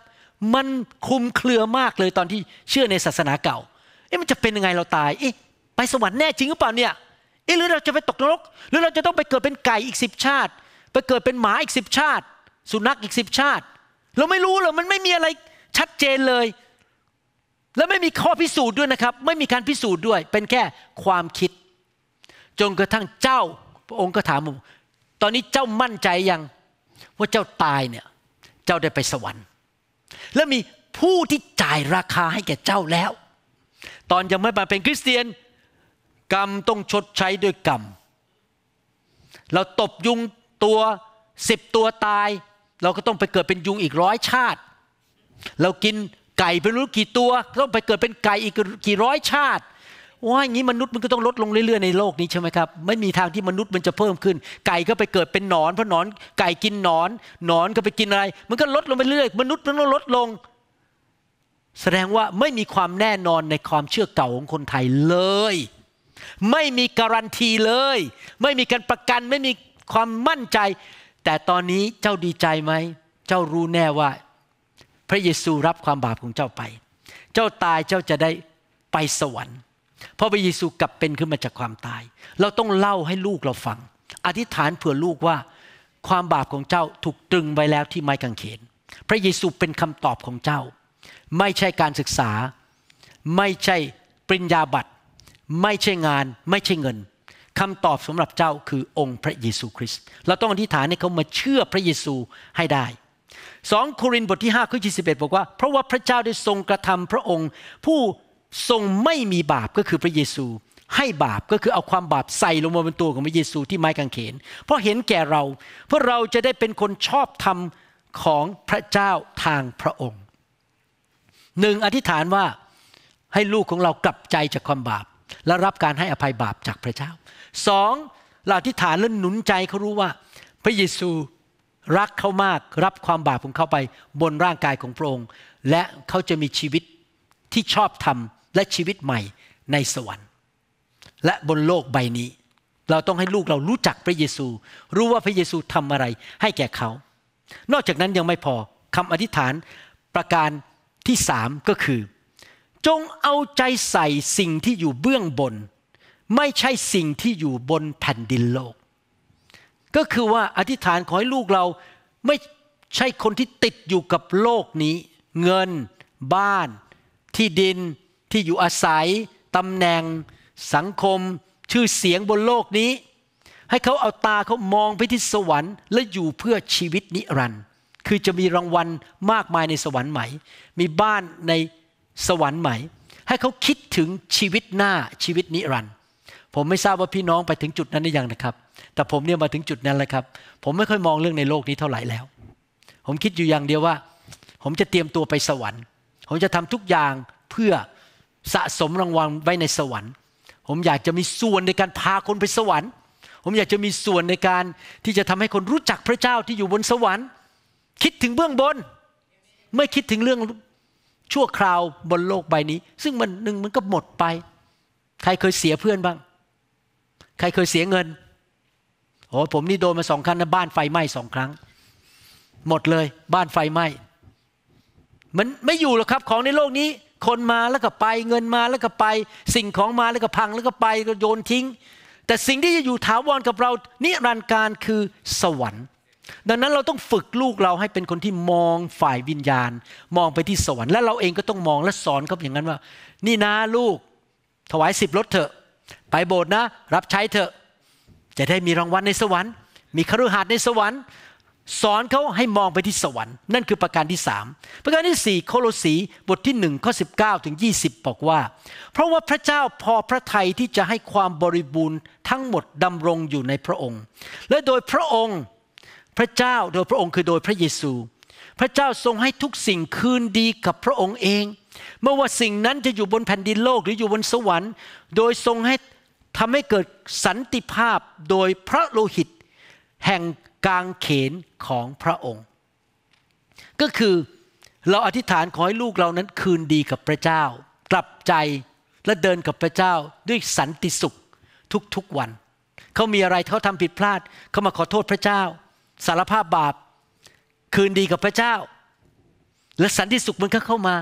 มันคุมเครือมากเลยตอนที่เชื่อในศาสนาเก่าเอ๊ะมันจะเป็นยังไงเราตายเอ๊ะไปสวรรค์แน่จริงหรือเปล่าเนี่ยเอ๊ะหรือเราจะไปตกนรกหรือเราจะต้องไปเกิดเป็นไก่อีกสิบชาติ ไปเกิดเป็นหมาอีกสิบชาติ สุนัขอีกสิบชาติ เราไม่รู้หรอกมันไม่มีอะไรชัดเจนเลย และไม่มีข้อพิสูจน์ด้วยนะครับ ไม่มีการพิสูจน์ด้วย เป็นแค่ความคิดจนกระทั่งเจ้าพระองค์ก็ถามผมตอนนี้เจ้ามั่นใจยังว่าเจ้าตายเนี่ยเจ้าได้ไปสวรรค์ และมีผู้ที่จ่ายราคาให้แก่เจ้าแล้ว ตอนยังไม่มาเป็นคริสเตียน กรรมต้องชดใช้ด้วยกรรม เราตบยุงตัวสิบตัวตาย เราก็ต้องไปเกิดเป็นยุงอีกร้อยชาติ เรากินไก่เป็นรู้กี่ตัวต้องไปเกิดเป็นไก่อีกกี่ร้อยชาติว่าอย่างนี้มนุษย์มันก็ต้องลดลงเรื่อยๆในโลกนี้ใช่ไหมครับไม่มีทางที่มนุษย์มันจะเพิ่มขึ้น ไก่ก็ไปเกิดเป็นหนอนเพราะหนอน ไก่กินหนอน หนอนก็ไปกินอะไร มันก็ลดลง ไปเรื่อยมนุษย์มันต้องลดลง แสดงว่าไม่มีความแน่นอนในความเชื่อเก่าของคนไทยเลย ไม่มีการันตีเลย ไม่มีการประกันไม่มีความมั่นใจ แต่ตอนนี้เจ้าดีใจไหมเจ้ารู้แน่ว่า พระเยซูรับความบาปของเจ้าไป เจ้าตายเจ้าจะได้ไปสวรรค์พระเยซูกลับเป็นขึ้นมาจากความตาย เราต้องเล่าให้ลูกเราฟัง อธิษฐานเผื่อลูกว่าความบาปของเจ้าถูกตรึงไว้แล้วที่ไม้กางเขน พระเยซูเป็นคำตอบของเจ้า ไม่ใช่การศึกษา ไม่ใช่ปริญญาบัตร ไม่ใช่งาน ไม่ใช่เงิน คำตอบสำหรับเจ้าคือองค์พระเยซูคริสต์ เราต้องอธิษฐานให้เขามาเชื่อพระเยซูให้ได้สองโครินธ์บทที่ 5 ข้อ21บอกว่าเพราะว่าพระเจ้าได้ทรงกระทำพระองค์ผู้ทรงไม่มีบาปก็คือพระเยซูให้บาปก็คือเอาความบาปใส่ลงมาบนตัวของพระเยซูที่ไม้กางเขน เพราะเห็นแก่เรา เพื่อเราจะได้เป็นคนชอบธรรมของพระเจ้าทางพระองค์หนึ่งอธิษฐานว่าให้ลูกของเรากลับใจจากความบาป และรับการให้อภัยบาปจากพระเจ้าสองเราอธิษฐานและหนุนใจเขารู้ว่า พระเยซูรักเขามากรับความบาปของเขาไปบนร่างกายของพระองค์และเขาจะมีชีวิตที่ชอบธรรมและชีวิตใหม่ในสวรรค์ และบนโลกใบนี้ เราต้องให้ลูกเรารู้จักพระเยซู รู้ว่าพระเยซูทำอะไรให้แก่เขา นอกจากนั้นยังไม่พอคำอธิษฐานประการที่สามก็คือ จงเอาใจใส่สิ่งที่อยู่เบื้องบน ไม่ใช่สิ่งที่อยู่บนแผ่นดินโลก ก็คือว่าอธิษฐานขอให้ลูกเราไม่ใช่คนที่ติดอยู่กับโลกนี้ เงิน บ้านที่ดินที่อยู่อาศัยตำแหน่ง สังคมชื่อเสียงบนโลกนี้ ให้เขาเอาตาเขามองไปที่สวรรค์ และอยู่เพื่อชีวิตนิรันดร์คือจะมีรางวัลมากมายในสวรรค์ใหม่มีบ้านในสวรรค์ใหม่ ให้เขาคิดถึงชีวิตหน้าชีวิตนิรันดร์ผมไม่ทราบว่าพี่น้องไปถึงจุดนั้นหรือยังนะครับ แต่ผมเนี่ยมาถึงจุดนั้นแล้วครับ ผมไม่ค่อยมองเรื่องในโลกนี้เท่าไหร่แล้ว ผมคิดอยู่อย่างเดียวว่า ผมจะเตรียมตัวไปสวรรค์ ผมจะทำทุกอย่างเพื่อสะสมรางวัลไว้ในสวรรค์ ผมอยากจะมีส่วนในการพาคนไปสวรรค์ ผมอยากจะมีส่วนในการที่จะทำให้คนรู้จักพระเจ้าที่อยู่บนสวรรค์ คิดถึงเบื้องบนไม่คิดถึงเรื่องชั่วคราวบนโลกใบนี้ ซึ่งมันหนึ่งมันก็หมดไป ใครเคยเสียเพื่อนบ้างใครเคยเสียเงินโอ้ผมนี่โดนมาสองครั้งนะบ้านไฟไหม้สองครั้ง หมดเลย บ้านไฟไหม้มันไม่อยู่หรอกครับของในโลกนี้คนมาแล้วก็ไปเงินมาแล้วก็ไปสิ่งของมาแล้วก็พังแล้วก็ไปก็โยนทิ้ง แต่สิ่งที่จะอยู่ถาวรกับเรานิรันดร์การคือสวรรค์ดังนั้นเราต้องฝึกลูกเราให้เป็นคนที่มองฝ่ายวิญญาณ มองไปที่สวรรค์และเราเองก็ต้องมองและสอนเขาอย่างนั้นว่า นี่นะลูก ถวายสิบรถเถอะไปโบสถ์นะ รับใช้เถอะ จะได้มีรางวัลในสวรรค์มีคฤหาสน์ในสวรรค์สอนเขาให้มองไปที่สวรรค์นั่นคือประการที่สามประการที่สี่โคโลสีบทที่หนึ่งข้อสิบเก้าถึงยี่สิบบอกว่า เพราะว่าพระเจ้าพอพระทัยที่จะให้ความบริบูรณ์ทั้งหมดดำรงอยู่ในพระองค์ และโดยพระองค์พระเจ้าโดยพระองค์คือโดยพระเยซู พระเจ้าทรงให้ทุกสิ่งคืนดีกับพระองค์เองเมื่อว่าสิ่งนั้นจะอยู่บนแผ่นดินโลกหรืออยู่บนสวรรค์ โดยทรงให้ทำให้เกิดสันติภาพโดยพระโลหิตแห่งกางเขนของพระองค์ ก็คือเราอธิษฐานขอให้ลูกเรานั้น คืนดีกับพระเจ้า กลับใจและเดินกับพระเจ้า ด้วยสันติสุขทุกๆวันเขามีอะไรเขาทำผิดพลาดเขามาขอโทษพระเจ้า สารภาพบาป คืนดีกับพระเจ้า และสันติสุข มันก็เข้ามา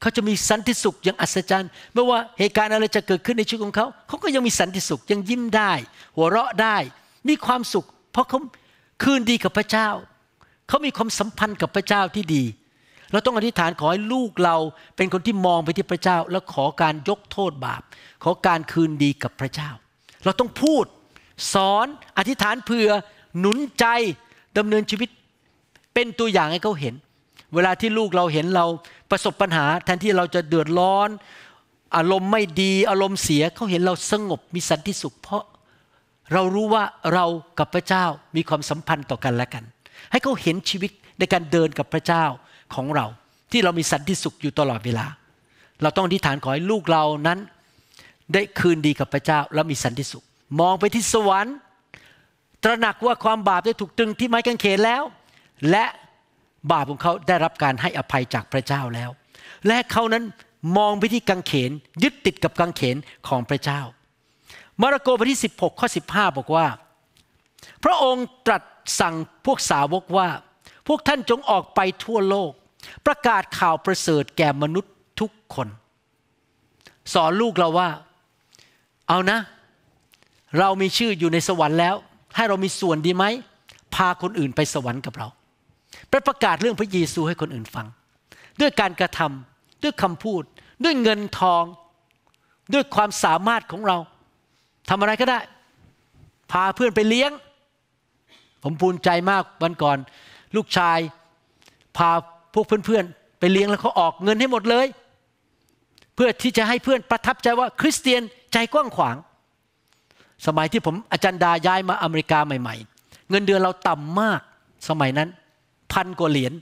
เขาจะมีสันติสุขอย่างอัศจรรย์ไม่ว่าเหตุการณ์อะไรจะเกิดขึ้นในชีวิตของเขาเขาก็ยังมีสันติสุขยังยิ้มได้ หัวเราะได้มีความสุขเพราะเขาคืนดีกับพระเจ้า เขามีความสัมพันธ์กับพระเจ้าที่ดี เราต้องอธิษฐานขอให้ลูกเราเป็นคนที่มองไปที่พระเจ้าและขอการยกโทษบาป ขอการคืนดีกับพระเจ้า เราต้องพูดสอนอธิษฐานเผื่อหนุนใจดำเนินชีวิตเป็นตัวอย่างให้เขาเห็น เวลาที่ลูกเราเห็นเราประสบปัญหา แทนที่เราจะเดือดร้อน อารมณ์ไม่ดีอารมณ์เสียเขาเห็นเราสงบ มีสันติสุขเพราะเรารู้ว่าเรากับพระเจ้ามีความสัมพันธ์ต่อกันและกัน ให้เขาเห็นชีวิตในการเดินกับพระเจ้าของเรา ที่เรามีสันติสุขอยู่ตลอดเวลา เราต้องอธิษฐานขอให้ ลูกเรานั้นได้คืนดีกับพระเจ้าและมีสันติสุข มองไปที่สวรรค์ ตระหนักว่าความบาปได้ถูกตึงที่ไม้กางเขนแล้ว และบาปของเขาได้รับการให้อภัยจากพระเจ้าแล้ว และเขานั้นมองไปที่กางเขนยึดติดกับกางเขนของพระเจ้ามาระโกบทที่16ข้อ15 บอกว่า พระองค์ตรัสสั่งพวกสาวกว่า พวกท่านจงออกไปทั่วโลก ประกาศข่าวประเสริฐแก่มนุษย์ทุกคน สอนลูกเราว่า เอานะ เรามีชื่ออยู่ในสวรรค์แล้ว ให้เรามีส่วนดีไหมพาคนอื่นไปสวรรค์กับเราไปประกาศเรื่องพระเยซูให้คนอื่นฟัง ด้วยการกระทำด้วยคำพูด ด้วยเงินทองด้วยความสามารถของเราทำอะไรก็ได้ พาเพื่อนไปเลี้ยง ผมภูมิใจมากวันก่อน ลูกชาย พาพวกเพื่อนๆ ไปเลี้ยงแล้วเขาออกเงินให้หมดเลย เพื่อที่จะให้เพื่อนประทับใจว่า คริสเตียนใจกว้างขวาง สมัยที่ผมอาจารย์ดาย้ายมาอเมริกาใหม่ ๆ เงินเดือนเราต่ำมากสมัยนั้นพันกว่าเหรียญ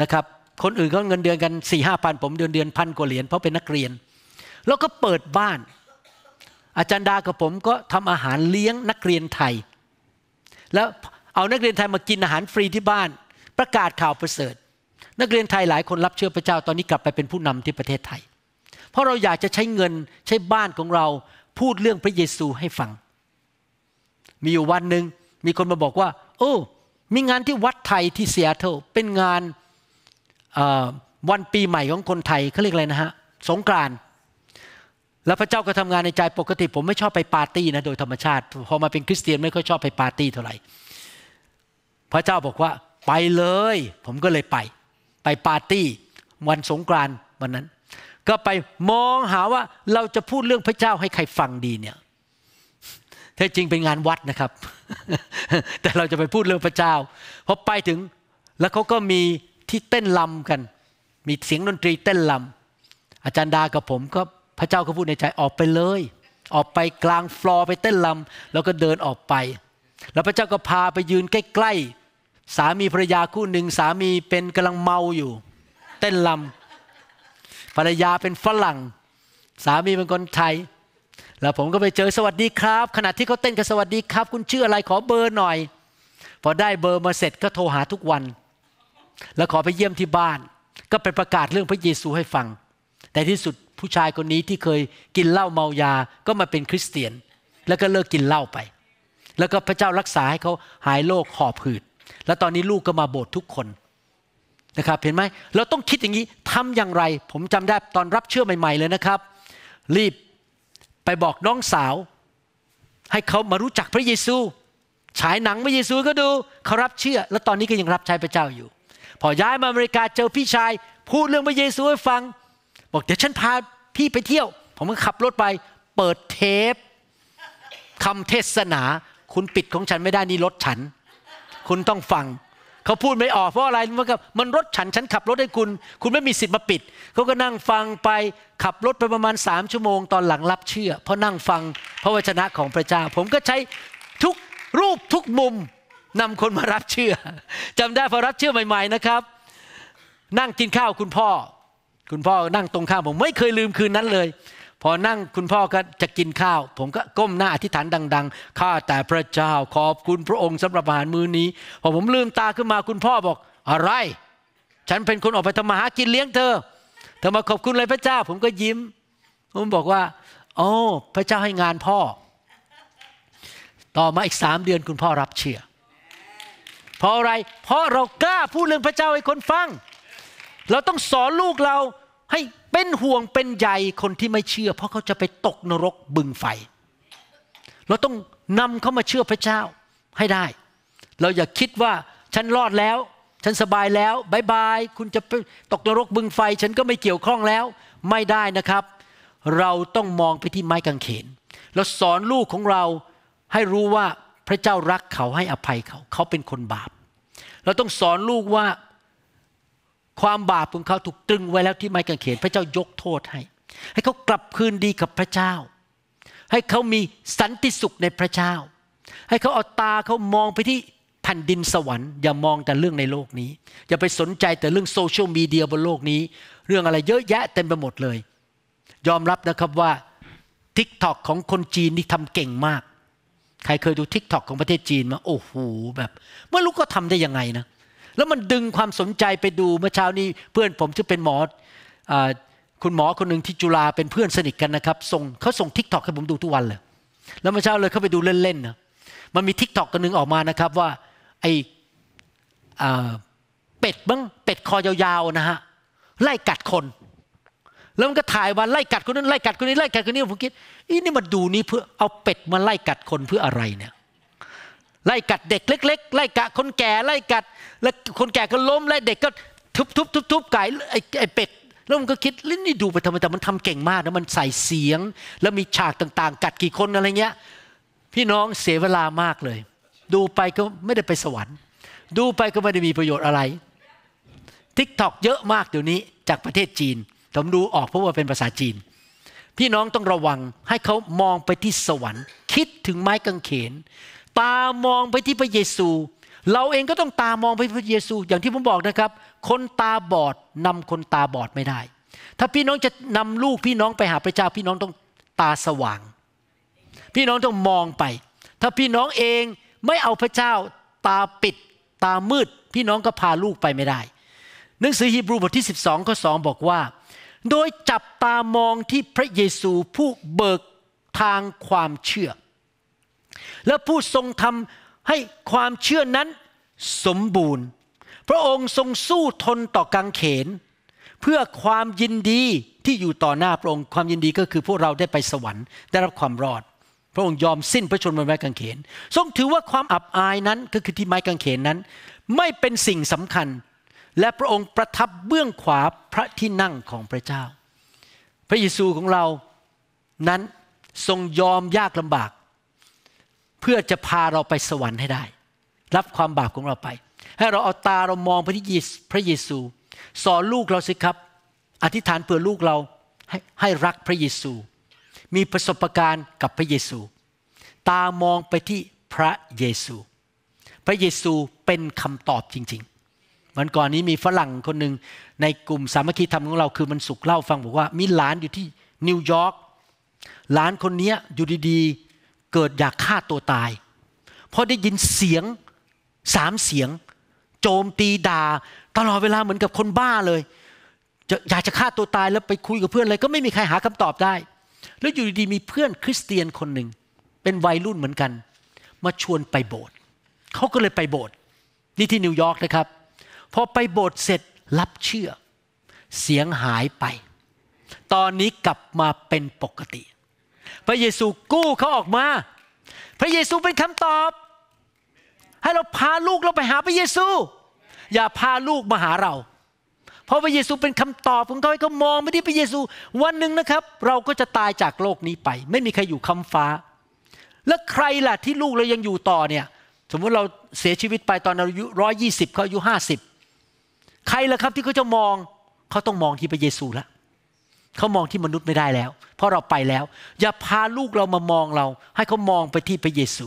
นะครับ คนอื่นก็เงินเดือนกันสี่ห้าพันผมเดือนเดือนพันกว่าเหรียญเพราะเป็นนักเรียน แล้วก็เปิดบ้านอาจารย์ดากับผมก็ทำอาหารเลี้ยงนักเรียนไทย แล้วเอานักเรียนไทยมากินอาหารฟรีที่บ้านประกาศข่าวประเสริฐ นักเรียนไทยหลายคนรับเชื่อพระเจ้า ตอนนี้กลับไปเป็นผู้นำที่ประเทศไทย เพราะเราอยากจะใช้เงินใช้บ้านของเราพูดเรื่องพระเยซูให้ฟัง มีอยู่วันหนึ่งมีคนมาบอกว่า โอ้มีงานที่วัดไทยที่เซียเทิลเป็นงานวันปีใหม่ของคนไทยเขาเรียกอะไรนะฮะสงกรานตแล้วพระเจ้าก็ทำงานในใจปกติ ผมไม่ชอบไปปาร์ตี้นะโดยธรรมชาติ พอมาเป็นคริสเตียนไม่ค่อยชอบไปปาร์ตี้เท่าไหร่ พระเจ้าบอกว่าไปเลย ผมก็เลยไป ไปปาร์ตี้วันสงกรานต์วันนั้น ก็ไปมองหาว่า เราจะพูดเรื่องพระเจ้าให้ใครฟังดีเนี่ยแท้จริงเป็นงานวัดนะครับ แต่เราจะไปพูดเรื่องพระเจ้าพอไปถึงแล้วเขาก็มีที่เต้นลำกัน มีเสียงดนตรีเต้นลำ อาจารย์ดากับผมก็พระเจ้าก็พูดในใจ ออกไปเลย ออกไปกลางฟลอร์ ไปเต้นลำแล้วก็เดินออกไป แล้วพระเจ้าก็พาไปยืนใกล้ๆ สามีภรรยาคู่หนึ่ง สามีเป็นกำลังเมาอยู่ เต้นลำภรรยาเป็นฝรั่งสามีเป็นคนไทยแล้วผมก็ไปเจอสวัสดีครับ ขณะที่เขาเต้นกับ สวัสดีครับ คุณชื่ออะไรขอเบอร์หน่อย พอได้เบอร์มาเสร็จก็โทรหาทุกวัน แล้วขอไปเยี่ยมที่บ้าน ก็ไปประกาศเรื่องพระเยซูให้ฟังแต่ที่สุดผู้ชายคนนี้ที่เคยกินเหล้าเมายา ก็มาเป็นคริสเตียน แล้วก็เลิกกินเหล้าไป แล้วก็พระเจ้ารักษาให้เขาหายโรคหอบหืด แล้วตอนนี้ลูกก็มาโบสถ์ทุกคนนะครับ เห็นไหมเราต้องคิดอย่างนี้ทำอย่างไร ผมจำได้ตอนรับเชื่อใหม่ๆเลยนะครับ รีบไปบอกน้องสาว ให้เขามารู้จักพระเยซู ฉายหนังพระเยซูก็ดูเขารับเชื่อ แล้วตอนนี้ก็ยังรับใช้พระเจ้าอยู่ พอย้ายมาอเมริกาเจอพี่ชาย พูดเรื่องพระเยซูให้ฟังบอกเดี๋ยวฉันพาพี่ไปเที่ยว ผมก็ขับรถไปเปิดเทปคำเทศนา คุณปิดของฉันไม่ได้นี่รถฉัน คุณต้องฟังเขาพูดไม่ออกเพราะอะไรมันก็มันรถฉัน ฉันขับรถให้คุณ คุณไม่มีสิทธิ์มาปิดเขาก็นั่งฟังไปขับรถไปประมาณสามชั่วโมง ตอนหลังรับเชื่อ เพราะนั่งฟังพระวจนะของพระเจ้า ผมก็ใช้ทุกรูปทุกมุมนำคนมารับเชื่อจำได้พอรับเชื่อใหม่ ๆ นะครับ นั่งกินข้าวคุณพ่อคุณพ่อนั่งตรงข้ามผมไม่เคยลืมคืนนั้นเลย พอนั่งคุณพ่อก็จะกินข้าว ผมก็ก้มหน้าอธิษฐานดัง ๆ ข้าแต่พระเจ้าขอบคุณพระองค์สำหรับอาหาร มื้อนี้พอผมลืมตาขึ้นมาคุณพ่อบอก อะไร ฉันเป็นคนออกไปทำมาหากินเลี้ยงเธอเธอมาขอบคุณอะไรพระเจ้า ผมก็ยิ้ม ผมบอกว่า โอ้พระเจ้าให้งานพ่อ ต่อมาอีกสามเดือนคุณพ่อรับเชื่อเพราะอะไร เพราะเรากล้าพูดเรื่องพระเจ้าให้คนฟัง เราต้องสอนลูกเราให้เป็นห่วงเป็นใยคนที่ไม่เชื่อ เพราะเขาจะไปตกนรกบึงไฟ เราต้องนำเขามาเชื่อพระเจ้าให้ได้ เราอย่าคิดว่าฉันรอดแล้ว ฉันสบายแล้วบายบาย คุณจะไปตกนรกบึงไฟ ฉันก็ไม่เกี่ยวข้องแล้วไม่ได้นะครับ เราต้องมองไปที่ไม้กางเขน เราสอนลูกของเราให้รู้ว่าพระเจ้ารักเขาให้อภัยเขา เขาเป็นคนบาป เราต้องสอนลูกว่าความบาปของเขาถูกตรึงไว้แล้วที่ไม้กางเขนพระเจ้ายกโทษให้ ให้เขากลับคืนดีกับพระเจ้า ให้เขามีสันติสุขในพระเจ้า ให้เขาเอาตาเขามองไปที่แผ่นดินสวรรค์อย่ามองแต่เรื่องในโลกนี้อย่าไปสนใจแต่เรื่องโซเชียลมีเดียบนโลกนี้เรื่องอะไรเยอะแยะเต็มไปหมดเลย ยอมรับนะครับว่าทิกตอกของคนจีนนี่ทำเก่งมากใครเคยดูทิกตอกของประเทศจีนมาโอ้โหแบบไม่รู้ก็ทำได้ยังไงนะเแล้วมันดึงความสนใจไปดูเมื่อเช้านี้เพื่อนผมที่เป็นหมอคุณหมอคนหนึ่งที่จุฬาเป็นเพื่อนสนิทกันนะครับส่งเขาส่งทิกตอกให้ผมดูทุกวันเลยแล้วเมื่อเช้าเลยเขาไปดูเล่นๆนะมันมีทิกตอกกันหนึ่งออกมานะครับ ว่าไอเป็ดบ้างเป็ดคอยาวๆนะฮะไล่กัดคน แล้วมันก็ถ่ายว่าไล่กัดคนนั้นไล่กัดคนนี้ไล่กัดคนนี้ผมคิดอีนี่มาดูนี่เพื่อเอาเป็ดมาไล่กัดคนเพื่ออะไรเนี่ยไล่กัดเด็กเล็กๆไล่กัดคนแก่ไล่กัด แล้วคนแก่ก็ล้มไล่เด็กก็ทุบทุบทุบทุบไก่ไอ้ไอ้เป็ดแล้วมันก็คิดลิ้นนี่ดูไปทำไมแต่มันทำเก่งมากนะมันใส่เสียงแล้วมีฉากต่างๆ กัดกี่คนอะไรเงี้ยพี่น้องเสียเวลามากเลย ดูไปก็ไม่ได้ไปสวรรค์ ดูไปก็ไม่ได้มีประโยชน์อะไรทิกตอกเยอะมากเดี๋ยวนี้จากประเทศจีนผมดูออกเพราะว่าเป็นภาษาจีน พี่น้องต้องระวังให้เขามองไปที่สวรรค์ คิดถึงไม้กางเขนตามองไปที่พระเยซู เราเองก็ต้องตามองไปพระเยซู อย่างที่ผมบอกนะครับ คนตาบอดนำคนตาบอดไม่ได้ ถ้าพี่น้องจะนำลูกพี่น้องไปหาพระเจ้า พี่น้องต้องตาสว่าง พี่น้องต้องมองไป ถ้าพี่น้องเองไม่เอาพระเจ้าตาปิดตามืด พี่น้องก็พาลูกไปไม่ได้หนังสือฮีบรูบทที่12ข้อสองบอกว่า โดยจับตามองที่พระเยซูผู้เบิกทางความเชื่อและผู้ทรงทำให้ความเชื่อนั้นสมบูรณ์ พระองค์ทรงสู้ทนต่อกังเขน เพื่อความยินดีที่อยู่ต่อหน้าพระองค์ ความยินดีก็คือพวกเราได้ไปสวรรค์ได้รับความรอด พระองค์ยอมสิ้นพระชนม์บนไม้กางเขน ทรงถือว่าความอับอายนั้นก็คือที่ไม้กางเขนนั้น ไม่เป็นสิ่งสำคัญ และพระองค์ประทับเบื้องขวาพระที่นั่งของพระเจ้า พระเยซูของเรานั้นทรงยอมยากลำบากเพื่อจะพาเราไปสวรรค์ให้ได้ รับความบาปของเราไป ให้เราเอาตาเรามองระที่พระเยซูสอนลูกเราสิครับ อธิษฐานเพื่อลูกเราให้ให้รักพระเยซู มีประสบการณ์กับพระเยซู ตามองไปที่พระเยซู พระเยซูเป็นคำตอบจริงๆวันก่อนนี้มีฝรั่งคนหนึ่งในกลุ่มสามัคคีธรรมของเราคือมันสุกเล่าฟัง บอกว่ามีหลานอยู่ที่นิวยอร์กหลานคนนี้อยู่ดีๆเกิดอยากฆ่าตัวตาย เพราะได้ยินเสียงสามเสียง โจมตีด่าตลอดเวลาเหมือนกับคนบ้าเลยจะอยากจะฆ่าตัวตายแล้วไปคุยกับเพื่อนอะไรก็ไม่มีใครหาคำตอบได้ แล้วอยู่ดีๆมีเพื่อนคริสเตียนคนหนึ่งเป็นวัยรุ่นเหมือนกัน มาชวนไปโบสถ์เขาก็เลยไปโบสถ์นี่ที่นิวยอร์กนะครับพอไปโบสถ์เสร็จรับเชื่อ เสียงหายไป ตอนนี้กลับมาเป็นปกติพระเยซูกู้เขาออกมา พระเยซูเป็นคำตอบ ให้เราพาลูกเราไปหาพระเยซู อย่าพาลูกมาหาเรา เพราะพระเยซูเป็นคำตอบของเขาให้เขามองไปที่พระเยซู วันหนึ่งนะครับ เราก็จะตายจากโลกนี้ไป ไม่มีใครอยู่คำฟ้า แล้วใครล่ะที่ลูกเรายังอยู่ต่อเนี่ย สมมติเราเสียชีวิตไปตอนอายุร้อยี่สิบเขาอายุห้าสิบใครล่ะครับที่เขาจะมอง เขาต้องมองที่พระเยซูแล้วเขามองที่มนุษย์ไม่ได้แล้วเพราะเราไปแล้ว อย่าพาลูกเรามามองเรา ให้เขามองไปที่พระเยซู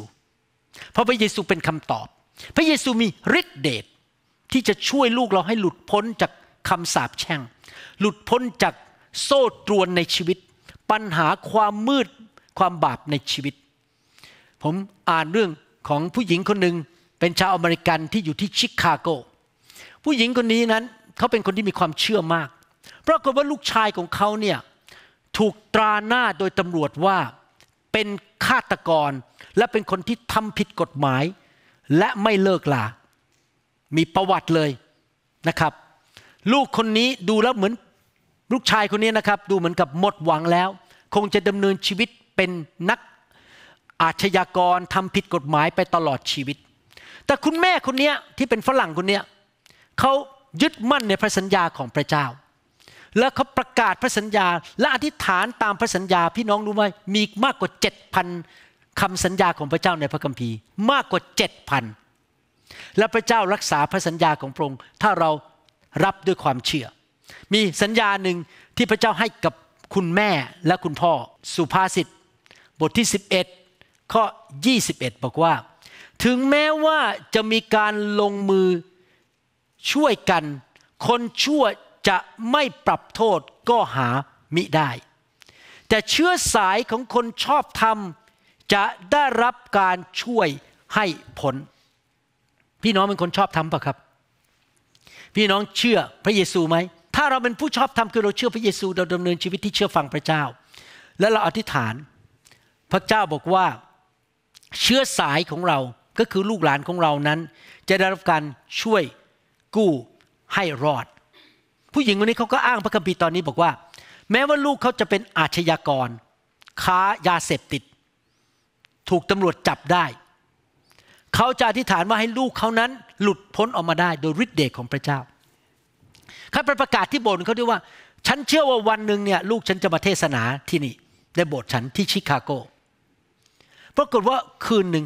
เพราะพระเยซูเป็นคำตอบ พระเยซูมีฤทธิเดชที่จะช่วยลูกเราให้หลุดพ้นจากคำสาปแช่งหลุดพ้นจากโซ่ตรวนในชีวิต ปัญหาความมืดความบาปในชีวิต ผมอ่านเรื่องของผู้หญิงคนหนึ่งเป็นชาวอเมริกันที่อยู่ที่ชิคาโกผู้หญิงคนนี้นั้นเขาเป็นคนที่มีความเชื่อมากปรากฏว่าลูกชายของเขาเนี่ยถูกตราหน้าโดยตำรวจว่าเป็นฆาตกรและเป็นคนที่ทำผิดกฎหมาย และไม่เลิกลามีประวัติเลยนะครับ ลูกคนนี้ดูแล้วเหมือนลูกชายคนนี้นะครับดูเหมือนกับหมดหวังแล้ว คงจะดำเนินชีวิตเป็นนักอาชญากรทำผิดกฎหมายไปตลอดชีวิต แต่คุณแม่คนนี้ที่เป็นฝรั่งคนนี้เขายึดมั่นในพระสัญญาของพระเจ้าแล้วเขาประกาศพระสัญญา และอธิษฐานตามพระสัญญาพี่น้องรู้ไหมมีมากกว่าเจ็ดพันคำสัญญาของพระเจ้าในพระคัมภีร์ มากกว่าเจ็ดพันและพระเจ้ารักษาพระสัญญาของพระองค์ถ้าเรารับด้วยความเชื่อ มีสัญญาหนึ่งที่พระเจ้าให้กับคุณแม่และคุณพ่อสุภาษิตบทที่ 11ข้อ21บอกว่า ถึงแม้ว่าจะมีการลงมือช่วยกันคนชั่วจะไม่ปรับโทษก็หามิได้ แต่เชื้อสายของคนชอบธรรม จะได้รับการช่วยให้ผล พี่น้องเป็นคนชอบธรรมปะครับ พี่น้องเชื่อพระเยซูไหม ถ้าเราเป็นผู้ชอบธรรมคือเราเชื่อพระเยซูเราดำเนินชีวิตที่เชื่อฟังพระเจ้า และเราอธิษฐาน พระเจ้าบอกว่าเชื้อสายของเราก็คือลูกหลานของเรานั้น จะได้รับการช่วยกู้ให้รอดผู้หญิงคนนี้เขาก็อ้างพระคัมภีร์ตอนนี้บอกว่า แม้ว่าลูกเขาจะเป็นอาชญากร ค้ายาเสพติด ถูกตำรวจจับได้ เขาจะอธิษฐานว่าให้ลูกเขานั้นหลุดพ้นออกมาได้โดยฤทธิ์เดชของพระเจ้าข้าพประกาศที่โบสถ์เขาด้วยว่า ฉันเชื่อว่าวันหนึ่งเนี่ย ลูกฉันจะมาเทศนาที่นี่ในโบสถ์ฉันที่ชิคาโกปรากฏว่าคืนหนึ่ง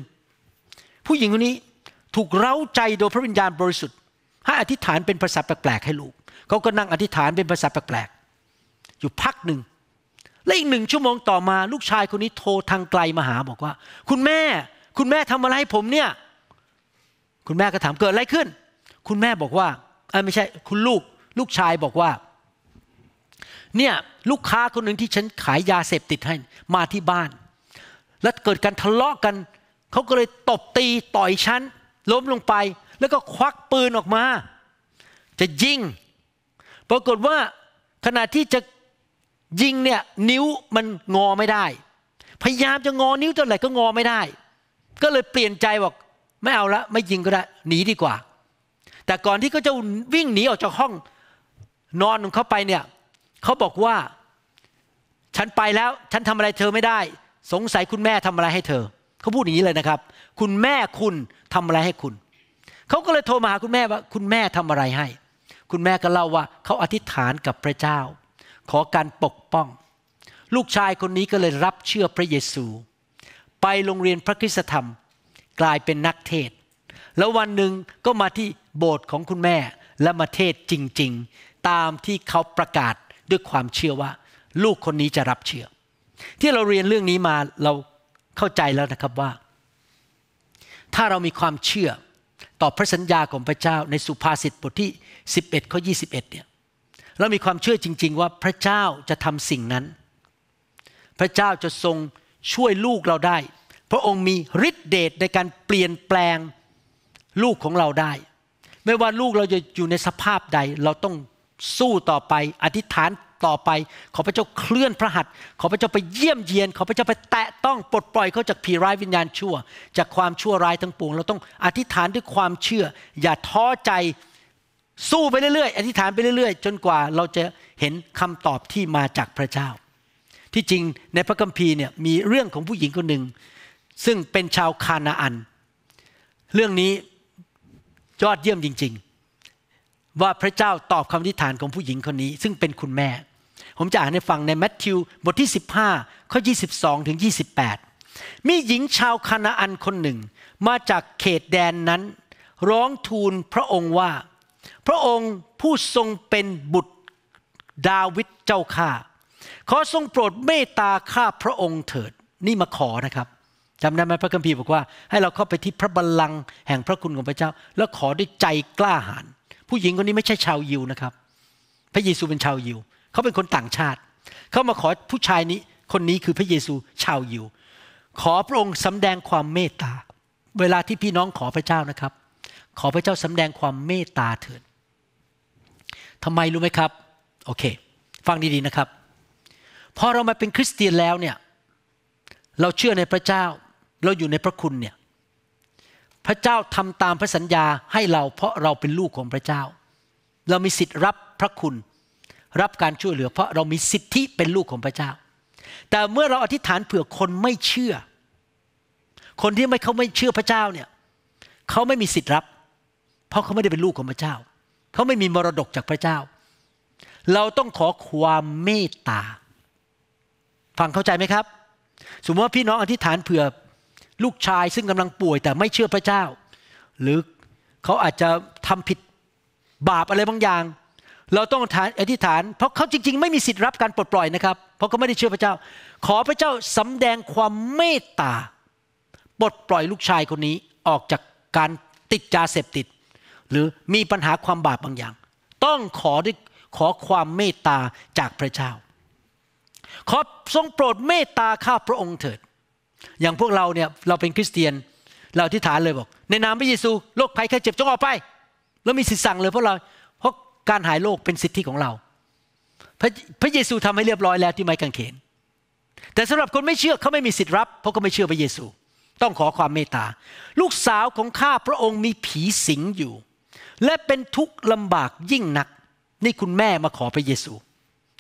ผู้หญิงคนนี้ถูกเร้าใจโดยพระวิญญาณบริสุทธิ์ ให้อธิษฐานเป็นภาษาแปลกๆให้ลูกเขาก็นั่งอธิษฐานเป็นภาษาแปลกๆ อยู่พักหนึ่งและอีกหนึ่งชั่วโมงต่อมา ลูกชายคนนี้โทรทางไกลมาหาบอกว่า คุณแม่คุณแม่ทำอะไรให้ผมเนี่ย คุณแม่ก็ถามเกิดอะไรขึ้น คุณแม่บอกว่าไม่ใช่ คุณลูก ลูกชายบอกว่า เนี่ยลูกค้าคนหนึ่งที่ฉันขายยาเสพติดให้ มาที่บ้าน แล้วเกิดการทะเลาะกกันเขาก็เลยตบตีต่อยฉันล้มลงไป แล้วก็ควักปืนออกมา จะยิงปรากฏว่าขณะที่จะยิงเนี่ยนิ้วมันงอไม่ได้ พยายามจะงอนิ้วเท่าไหร่ก็งอไม่ได้ ก็เลยเปลี่ยนใจบอก ไม่เอาละ ไม่ยิงก็ได้หนีดีกว่า แต่ก่อนที่เขาจะวิ่งหนีออกจากห้องนอนของเขาไปเนี่ย เขาบอกว่า ฉันไปแล้ว ฉันทำอะไรเธอไม่ได้ สงสัยคุณแม่ทำอะไรให้เธอ เขาพูดอย่างนี้เลยนะครับ คุณแม่คุณทำอะไรให้คุณ เขาก็เลยโทรมาหาคุณแม่ว่า คุณแม่ทำอะไรให้คุณแม่ก็เล่าว่าเขาอธิษฐานกับพระเจ้า ขอการปกป้อง ลูกชายคนนี้ก็เลยรับเชื่อพระเยซู ไปโรงเรียนพระคริสธรรม กลายเป็นนักเทศ แล้ววันหนึ่งก็มาที่โบสถ์ของคุณแม่และมาเทศจริง ๆ ตามที่เขาประกาศด้วยความเชื่อว่า ลูกคนนี้จะรับเชื่อ ที่เราเรียนเรื่องนี้มาเราเข้าใจแล้วนะครับว่า ถ้าเรามีความเชื่อต่อพระสัญญาของพระเจ้าในสุภาษิตบทที่ 11 ข้อ 21 เนี่ย เรา มีความเชื่อ จริง ๆ ว่าพระเจ้าจะทำสิ่งนั้น พระเจ้าจะทรงช่วยลูกเราได้ พระองค์มีฤทธิเดช ในการเปลี่ยนแปลง ลูกของเราได้ ไม่ว่าลูกเราจะอยู่ในสภาพใด เราต้องสู้ต่อไปอธิษฐานต่อไป ขอพระเจ้าเคลื่อนพระหัตถ์ขอพระเจ้าไปเยี่ยมเยียนขอพระเจ้าไปแตะต้องปลดปล่อย เขาจากผีร้ายวิญญาณชั่ว จากความชั่วร้ายทั้งปวงเราต้องอธิษฐานด้วยความเชื่อ อย่าท้อใจสู้ไปเรื่อยๆ อธิษฐานไปเรื่อย ๆ จนกว่าเราจะเห็นคำตอบที่มาจากพระเจ้า ที่จริงในพระคัมภีร์เนี่ยมีเรื่องของผู้หญิงคนหนึ่ง ซึ่งเป็นชาวคานาอัน เรื่องนี้ยอดเยี่ยมจริงว่าพระเจ้าตอบคำอธิษฐานของผู้หญิงคนนี้ ซึ่งเป็นคุณแม่ ผมจะอ่านให้ฟังในแมทธิวบทที่ 15 ข้อ 22 ถึง 28 มีหญิงชาวคานาอันคนหนึ่ง มาจากเขตแดนนั้น ร้องทูลพระองค์ว่า พระองค์ผู้ทรงเป็นบุตรดาวิดเจ้าข้าขอทรงโปรดเมตตาข้าพระองค์เถิดนี่มาขอนะครับ จำได้ไหมพระคัมภีร์บอกว่า ให้เราเข้าไปที่พระบัลลังก์แห่งพระคุณของพระเจ้า แล้วขอด้วยใจกล้าหาญผู้หญิงคนนี้ไม่ใช่ชาวยิวนะครับ พระเยซูเป็นชาวยิวเขาเป็นคนต่างชาติ เขามาขอผู้ชายนี้ คนนี้คือพระเยซู ชาวยิว ขอพระองค์สำแดงความเมตตา เวลาที่พี่น้องขอพระเจ้านะครับ ขอพระเจ้าสำแดงความเมตตาเถิดทำไมรู้ไหมครับ โอเค ฟังดีๆนะครับ พอเรามาเป็นคริสเตียนแล้วเนี่ย เราเชื่อในพระเจ้า เราอยู่ในพระคุณเนี่ยพระเจ้าทำตามพระสัญญาให้เราเพราะเราเป็นลูกของพระเจ้า เรามีสิทธิ์รับพระคุณรับการช่วยเหลือ เพราะเรามีสิทธิเป็นลูกของพระเจ้า แต่เมื่อเราอธิษฐานเผื่อคนไม่เชื่อ คนที่ไม่เขาไม่เชื่อพระเจ้าเนี่ย เขาไม่มีสิทธิ์รับ เพราะเขาไม่ได้เป็นลูกของพระเจ้า เขาไม่มีมรดกจากพระเจ้า เราต้องขอความเมตตาฟังเข้าใจไหมครับ สมมติว่าพี่น้องอธิษฐานเผื่อลูกชายซึ่งกำลังป่วยแต่ไม่เชื่อพระเจ้า หรือเขาอาจจะทำผิดบาปอะไรบางอย่าง เราต้องอธิษฐาน เพราะเขาจริงๆไม่มีสิทธิ์รับการปลดปล่อยนะครับ เพราะเขาไม่ได้เชื่อพระเจ้า ขอพระเจ้าสำแดงความเมตตาปลดปล่อยลูกชายคนนี้ออกจากการติดยาเสพติด หรือมีปัญหาความบาปบางอย่าง ต้องขอด้วยขอความเมตตาจากพระเจ้าขอทรงโปรดเมตตาข้าพระองค์เถิดอย่างพวกเราเนี่ยเราเป็นคริสเตียน เราที่ฐานเลยบอกในนามพระเยซูโรคภัยแค่เจ็บจงออกไปแล้วมีสิทธิสั่งเลย เพราะเราเพราะการหายโรคเป็นสิทธิของเราพระพระเยซูทำให้เรียบร้อยแล้วที่ไม้กางเขนแต่สำหรับคนไม่เชื่อเขาไม่มีสิทธิรับ เพราะเขาไม่เชื่อพระเยซู ต้องขอความเมตตา ลูกสาวของข้าพระองค์มีผีสิงอยู่ และเป็นทุกข์ลำบากยิ่งนักนี่คุณแม่มาขอพระเยซู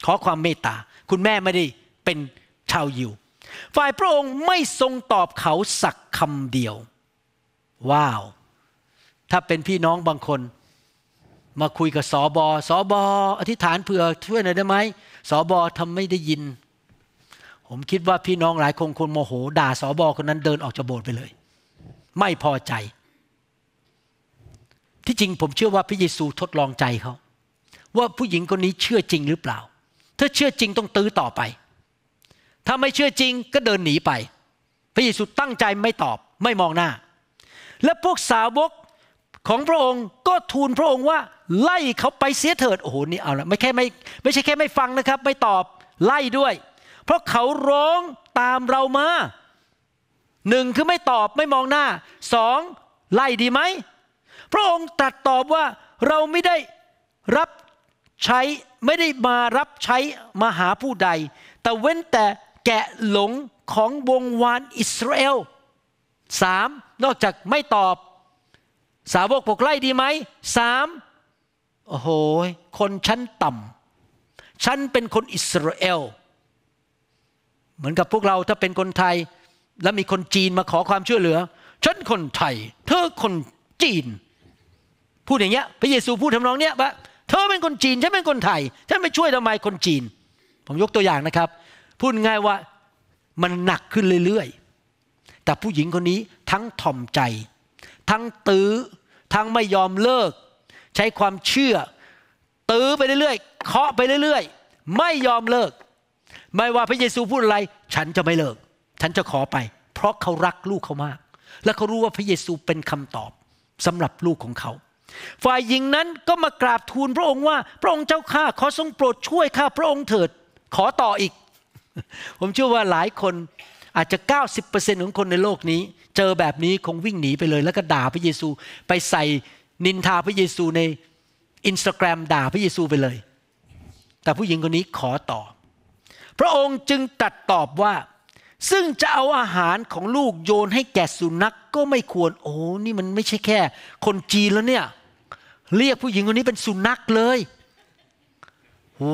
ขอความเมตตาคุณแม่ไม่ได้เป็นชาวยิวฝ่ายพระองค์ไม่ทรงตอบเขาสักคำเดียว ว้าว ถ้าเป็นพี่น้องบางคน มาคุยกับสอบอสอบออธิษฐานเผื่อช่วยหน่อยได้ไหมสอบอทำไม่ได้ยิน ผมคิดว่าพี่น้องหลายคงคนโมโห ด่าสอบอคนนั้นเดินออกจากโบสถ์ไปเลย ไม่พอใจ ที่จริงผมเชื่อว่าพระเยซูทดลองใจเขาว่าผู้หญิงคนนี้เชื่อจริงหรือเปล่า ถ้าเชื่อจริงต้องตื้อต่อไปถ้าไม่เชื่อจริงก็เดินหนีไป พระเยซูตั้งใจไม่ตอบไม่มองหน้า และพวกสาวกของพระองค์ก็ทูลพระองค์ว่า ไล่เขาไปเสียเถิดโอ้โหนี่เอาละไม่แค่ไม่ไม่ใช่แค่ไม่ฟังนะครับ ไม่ตอบไล่ด้วย เพราะเขาร้องตามเรามาหนึ่งคือไม่ตอบไม่มองหน้าสองไล่ดีไหมพระองค์ตรัสตอบว่าเราไม่ได้รับใช้ไม่ได้มารับใช้มาหาผู้ใด แต่เว้นแต่แกะหลงของวงวานอิสราเอลสามนอกจากไม่ตอบ สาวกปกไล่ดีไหมสามโอ้โหคนชั้นต่ำฉันเป็นคนอิสราเอลเหมือนกับพวกเราถ้าเป็นคนไทย แล้วมีคนจีนมาขอความช่วยเหลือฉันคนไทย เธอคนจีน พูดอย่างเงี้ยพระเยซูพูดทำนองเนี้ยว่า เธอเป็นคนจีนฉันเป็นคนไทยฉันไปช่วยทำไมคนจีนผมยกตัวอย่างนะครับพูดง่ายว่ามันหนักขึ้นเรื่อยๆ แต่ผู้หญิงคนนี้ทั้งถ่อมใจ ทั้งตือ้อทั้งไม่ยอมเลิก ใช้ความเชื่อตื้อไปเรื่อยๆเคาะไปเรื่อย ๆ ไม่ยอมเลิก ไม่ว่าพระเยซูพูดอะไร ฉันจะไม่เลิก ฉันจะขอไป เพราะเขารักลูกเขามาก และเขารู้ว่าพระเยซูเป็นคำตอบสำหรับลูกของเขา ฝ่ายหญิงนั้นก็มากราบทูลพระองค์ว่า พระองค์เจ้าข้าขอทรงโปรดช่วยข้าพระองค์เถิดขอต่ออีกผมเชื่อว่าหลายคนอาจจะ 90%ของคนในโลกนี้ เจอแบบนี้คงวิ่งหนีไปเลย แล้วก็ด่าพระเยซูไปใส่นินทาพระเยซูในอินสตาแกรมด่าพระเยซูไปเลย แต่ผู้หญิงคนนี้ขอต่อพระองค์จึงตัดตอบว่า ซึ่งจะเอาอาหารของลูกโยนให้แก่สุนัขกก็ไม่ควรโอ้นี่มันไม่ใช่แค่ คนจีนแล้วเนี่ย เรียกผู้หญิงคนนี้เป็นสุนัขเลย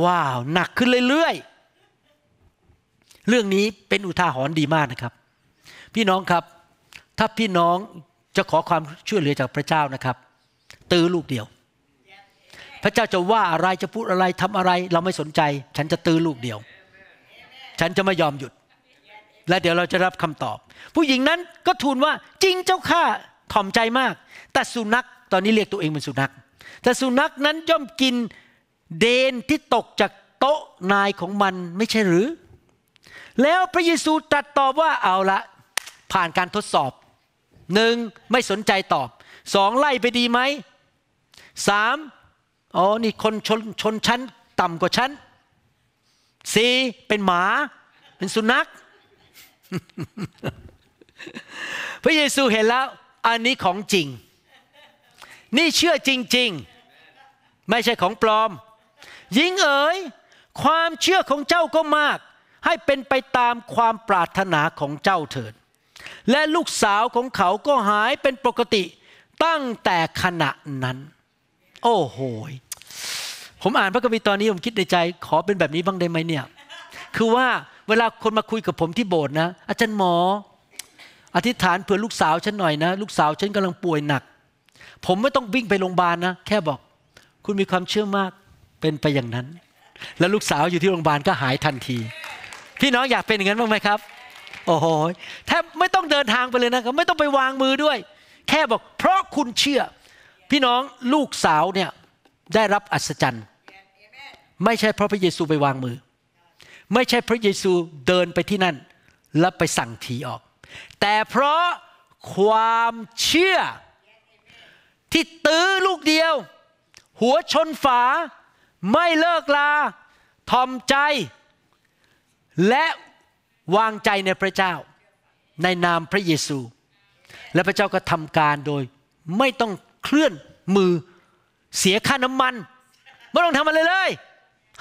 ว้าว หนักขึ้นเรื่อยๆเรื่องนี้เป็นอุทาหรณ์ดีมากนะครับ พี่น้องครับ ถ้าพี่น้องจะขอความช่วยเหลือจากพระเจ้านะครับ ตื้อลูกเดียว พระเจ้าจะว่าอะไร จะพูดอะไรทำอะไร เราไม่สนใจ ฉันจะตื้อลูกเดียว ฉันจะไม่ยอมหยุด และเดี๋ยวเราจะรับคำตอบ ผู้หญิงนั้นก็ทูลว่าจริงเจ้าข้าถ่อมใจมาก แต่สุนัขตอนนี้เรียกตัวเองเป็นสุนัขแต่สุนัขนั้นย่อมกินเดนที่ตกจากโต๊ะนายของมันไม่ใช่หรือแล้วพระเยซูตรัสตอบว่าเอาละผ่านการทดสอบ หนึ่ง ไม่สนใจตอบ สองไล่ไปดีไหม สามอ๋อนี่คนชนชนชั้น ต่ำกว่าชั้นสี่เป็นหมา เป็นสุนัขพระเยซูเห็นแล้ว อันนี้ของจริง นี่เชื่อจริง ๆ ไม่ใช่ของปลอม ยิงเอ๋ยความเชื่อของเจ้าก็มากให้เป็นไปตามความปรารถนาของเจ้าเถิด และลูกสาวของเขาก็หายเป็นปกติ ตั้งแต่ขณะนั้น โอ้โหผมอ่านพระคัมภีร์ตอนนี้ผมคิดในใจ ขอเป็นแบบนี้บ้างได้ไหมเนี่ย คือว่าเวลาคนมาคุยกับผมที่โบสถ์นะ อาจารย์หมอ อธิษฐานเผื่อลูกสาวฉันหน่อยนะ ลูกสาวฉันกำลังป่วยหนัก ผมไม่ต้องวิ่งไปโรงพยาบาลนะ แค่บอก คุณมีความเชื่อมาก เป็นไปอย่างนั้น แล้วลูกสาวอยู่ที่โรงพยาบาลก็หายทันทีพี่น้องอยากเป็นอย่างนั้นบ้างไหมครับ โอ้โห แทบไม่ต้องเดินทางไปเลยนะครับ ไม่ต้องไปวางมือด้วย แค่บอกเพราะคุณเชื่อ พี่น้องลูกสาวเนี่ยได้รับอัศจรรย์ไม่ใช่เพราะพระเยซูไปวางมือ ไม่ใช่พระเยซูเดินไปที่นั่น แล้วไปสั่งผีออก แต่เพราะความเชื่อที่ตื้อลูกเดียว หัวชนฝาไม่เลิกลาทอมใจและวางใจในพระเจ้า ในนามพระเยซู และพระเจ้าก็ทำการโดย ไม่ต้องเคลื่อนมือเสียค่าน้ำมันไม่ต้องทำอะไรเลย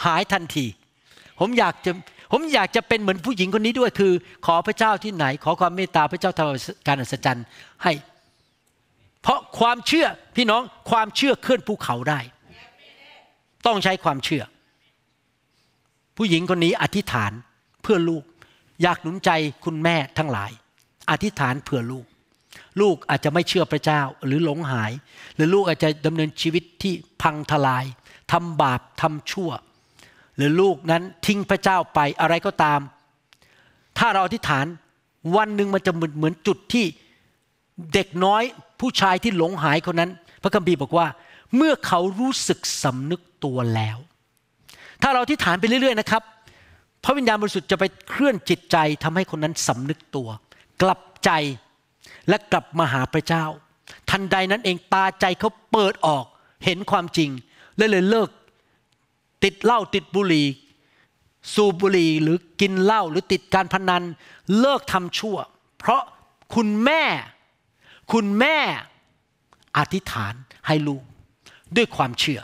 หายทันทีผมอยากจะผมอยากจะเป็นเหมือนผู้หญิงคนนี้ด้วยคือ ขอพระเจ้าที่ไหน ขอความเมตตาพระเจ้าทำการอัศจรรย์ ให้ เพราะความเชื่อพี่น้องความเชื่อเคลื่อนภูเขาได้ ต้องใช้ความเชื่อ ผู้หญิงคนนี้อธิษฐานเพื่อลูกอยากหนุนใจคุณแม่ทั้งหลายอธิษฐานเผื่อลูก ลูกอาจจะไม่เชื่อพระเจ้าหรือหลงหาย หรือลูกอาจจะดำเนินชีวิตที่พังทลายทำบาปทำชั่ว หรือลูกนั้นทิ้งพระเจ้าไปอะไรก็ตาม ถ้าเราอธิษฐานวันหนึ่งมันจะเหมือนเหมือนจุดที่เด็กน้อยผู้ชายที่หลงหายคนนั้น พระคัมภีร์บอกว่าเมื่อเขารู้สึกสำนึกตัวแล้ว ถ้าเราอธิษฐานไปเรื่อยๆนะครับพระวิญญาณบริสุทธิ์จะไปเคลื่อนจิตใจ ทำให้คนนั้นสำนึกตัว กลับใจและกลับมาหาพระเจ้า ทันใดนั้นเองตาใจเขาเปิดออกเห็นความจริงและเลยเลิก ติดเหล้าติดบุหรี่สูบบุหรี่หรือกินเหล้าหรือติดการพนันเลิกทำชั่ว เพราะคุณแม่ คุณแม่ อธิษฐานให้ลูก ด้วยความเชื่อ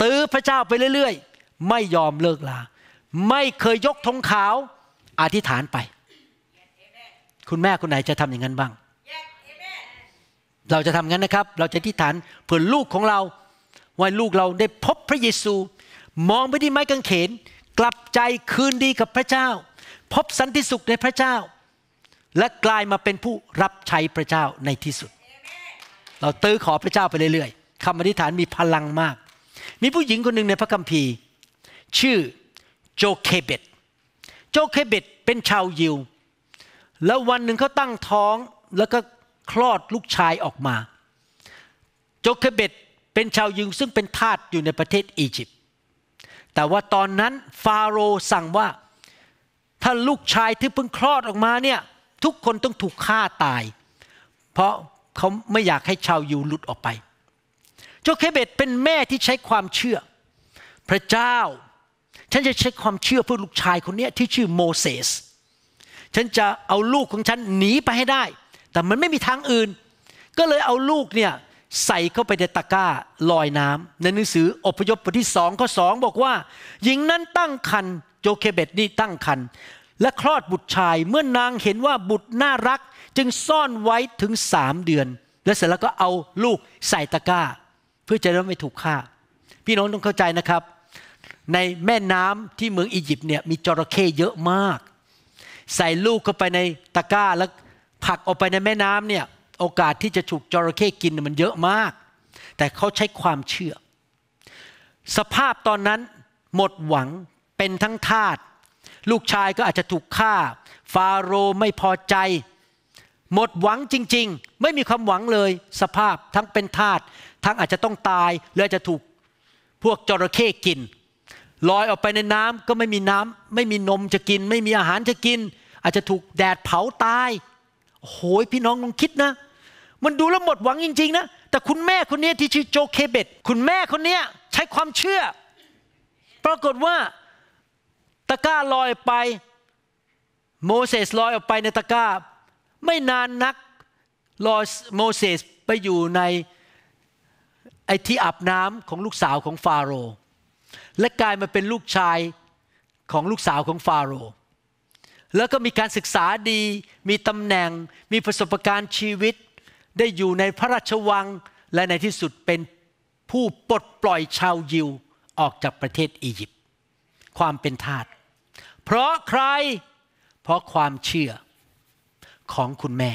ตื้อพระเจ้าไปเรื่อย ๆ ไม่ยอมเลิกลาไม่เคยยกธงขาวอธิษฐานไป คุณแม่คุณไหนจะทำอย่างนั้นบ้าง เราจะทำงั้นนะครับ เราจะอธิษฐานเผื่อลูกของเรา ว่าลูกเราได้พบพระเยซู มองไปที่ไม้กางเขน กลับใจคืนดีกับพระเจ้า พบสันติสุขในพระเจ้า และกลายมาเป็นผู้รับใช้พระเจ้าในที่สุด เราตื้อขอพระเจ้าไปเรื่อยๆคำอธิษฐานมีพลังมาก มีผู้หญิงคนหนึ่งในพระคัมภีร์ ชื่อโจเคเบตโจเคเบตเป็นชาวยิว แล้ววันหนึ่งเขาตั้งท้องแล้วก็คลอดลูกชายออกมา โจเคเบตเป็นชาวยิวซึ่งเป็นทาสอยู่ในประเทศอียิปต์แต่ว่าตอนนั้นฟาโรสั่งว่าถ้าลูกชายที่เพิ่งคลอดออกมาเนี่ยทุกคนต้องถูกฆ่าตาย เพราะเขาไม่อยากให้ชาวยิวหลุดออกไปโจเคเบตเป็นแม่ที่ใช้ความเชื่อ พระเจ้าฉันจะใช้ความเชื่อเพื่อลูกชายคนนี้ที่ชื่อโมเสส ฉันจะเอาลูกของฉันหนีไปให้ได้ แต่มันไม่มีทางอื่น ก็เลยเอาลูกเนี่ยใส่เข้าไปในตะกร้าลอยน้ำ ในหนังสืออพยพบทที่สองข้อสองบอกว่า หญิงนั้นตั้งคันโจเคเบตนี่ตั้งคันและคลอดบุตรชายเมื่อนางเห็นว่าบุตรน่ารัก จึงซ่อนไว้ถึงสามเดือน และเสร็จแล้วก็เอาลูกใส่ตะกร้า เพื่อจะได้ไม่ถูกฆ่าพี่น้องต้องเข้าใจนะครับในแม่น้ำที่เมืองอียิปต์เนี่ยมีจระเข้เยอะมาก ใส่ลูกเข้าไปในตะกร้าแล้วผักออกไปในแม่น้ำเนี่ยโอกาสที่จะถูกจระเข้กินมันเยอะมาก แต่เขาใช้ความเชื่อ สภาพตอนนั้น หมดหวังเป็นทั้งทาสลูกชายก็อาจจะถูกฆ่า ฟาโรห์ไม่พอใจ หมดหวังจริง ๆ ไม่มีความหวังเลย สภาพทั้งเป็นทาสทั้งอาจจะต้องตายหรืออาจจะถูกพวกจระเข้กินลอยออกไปในน้ำก็ไม่มีน้ำ ไม่มีนมจะกิน ไม่มีอาหารจะกิน อาจจะถูกแดดเผาตาย โหยพี่น้องลองคิดนะ มันดูแล้วหมดหวังจริงๆนะ แต่คุณแม่คนนี้ที่ชื่อโจเคเบตคุณแม่คนนี้ใช้ความเชื่อ ปรากฏว่าตะก้าลอยไป โมเสสลอยออกไปในตะก้า ไม่นานนักลอยโมเสสไปอยู่ในไอที่อาบน้ำของลูกสาวของฟาโรและกลายมาเป็นลูกชายของลูกสาวของฟาโรห์ แล้วก็มีการศึกษาดี มีตำแหน่ง มีประสบการณ์ชีวิต ได้อยู่ในพระราชวัง และในที่สุดเป็นผู้ปลดปล่อยชาวยิวออกจากประเทศอียิปต์ ความเป็นทาส เพราะใคร เพราะความเชื่อของคุณแม่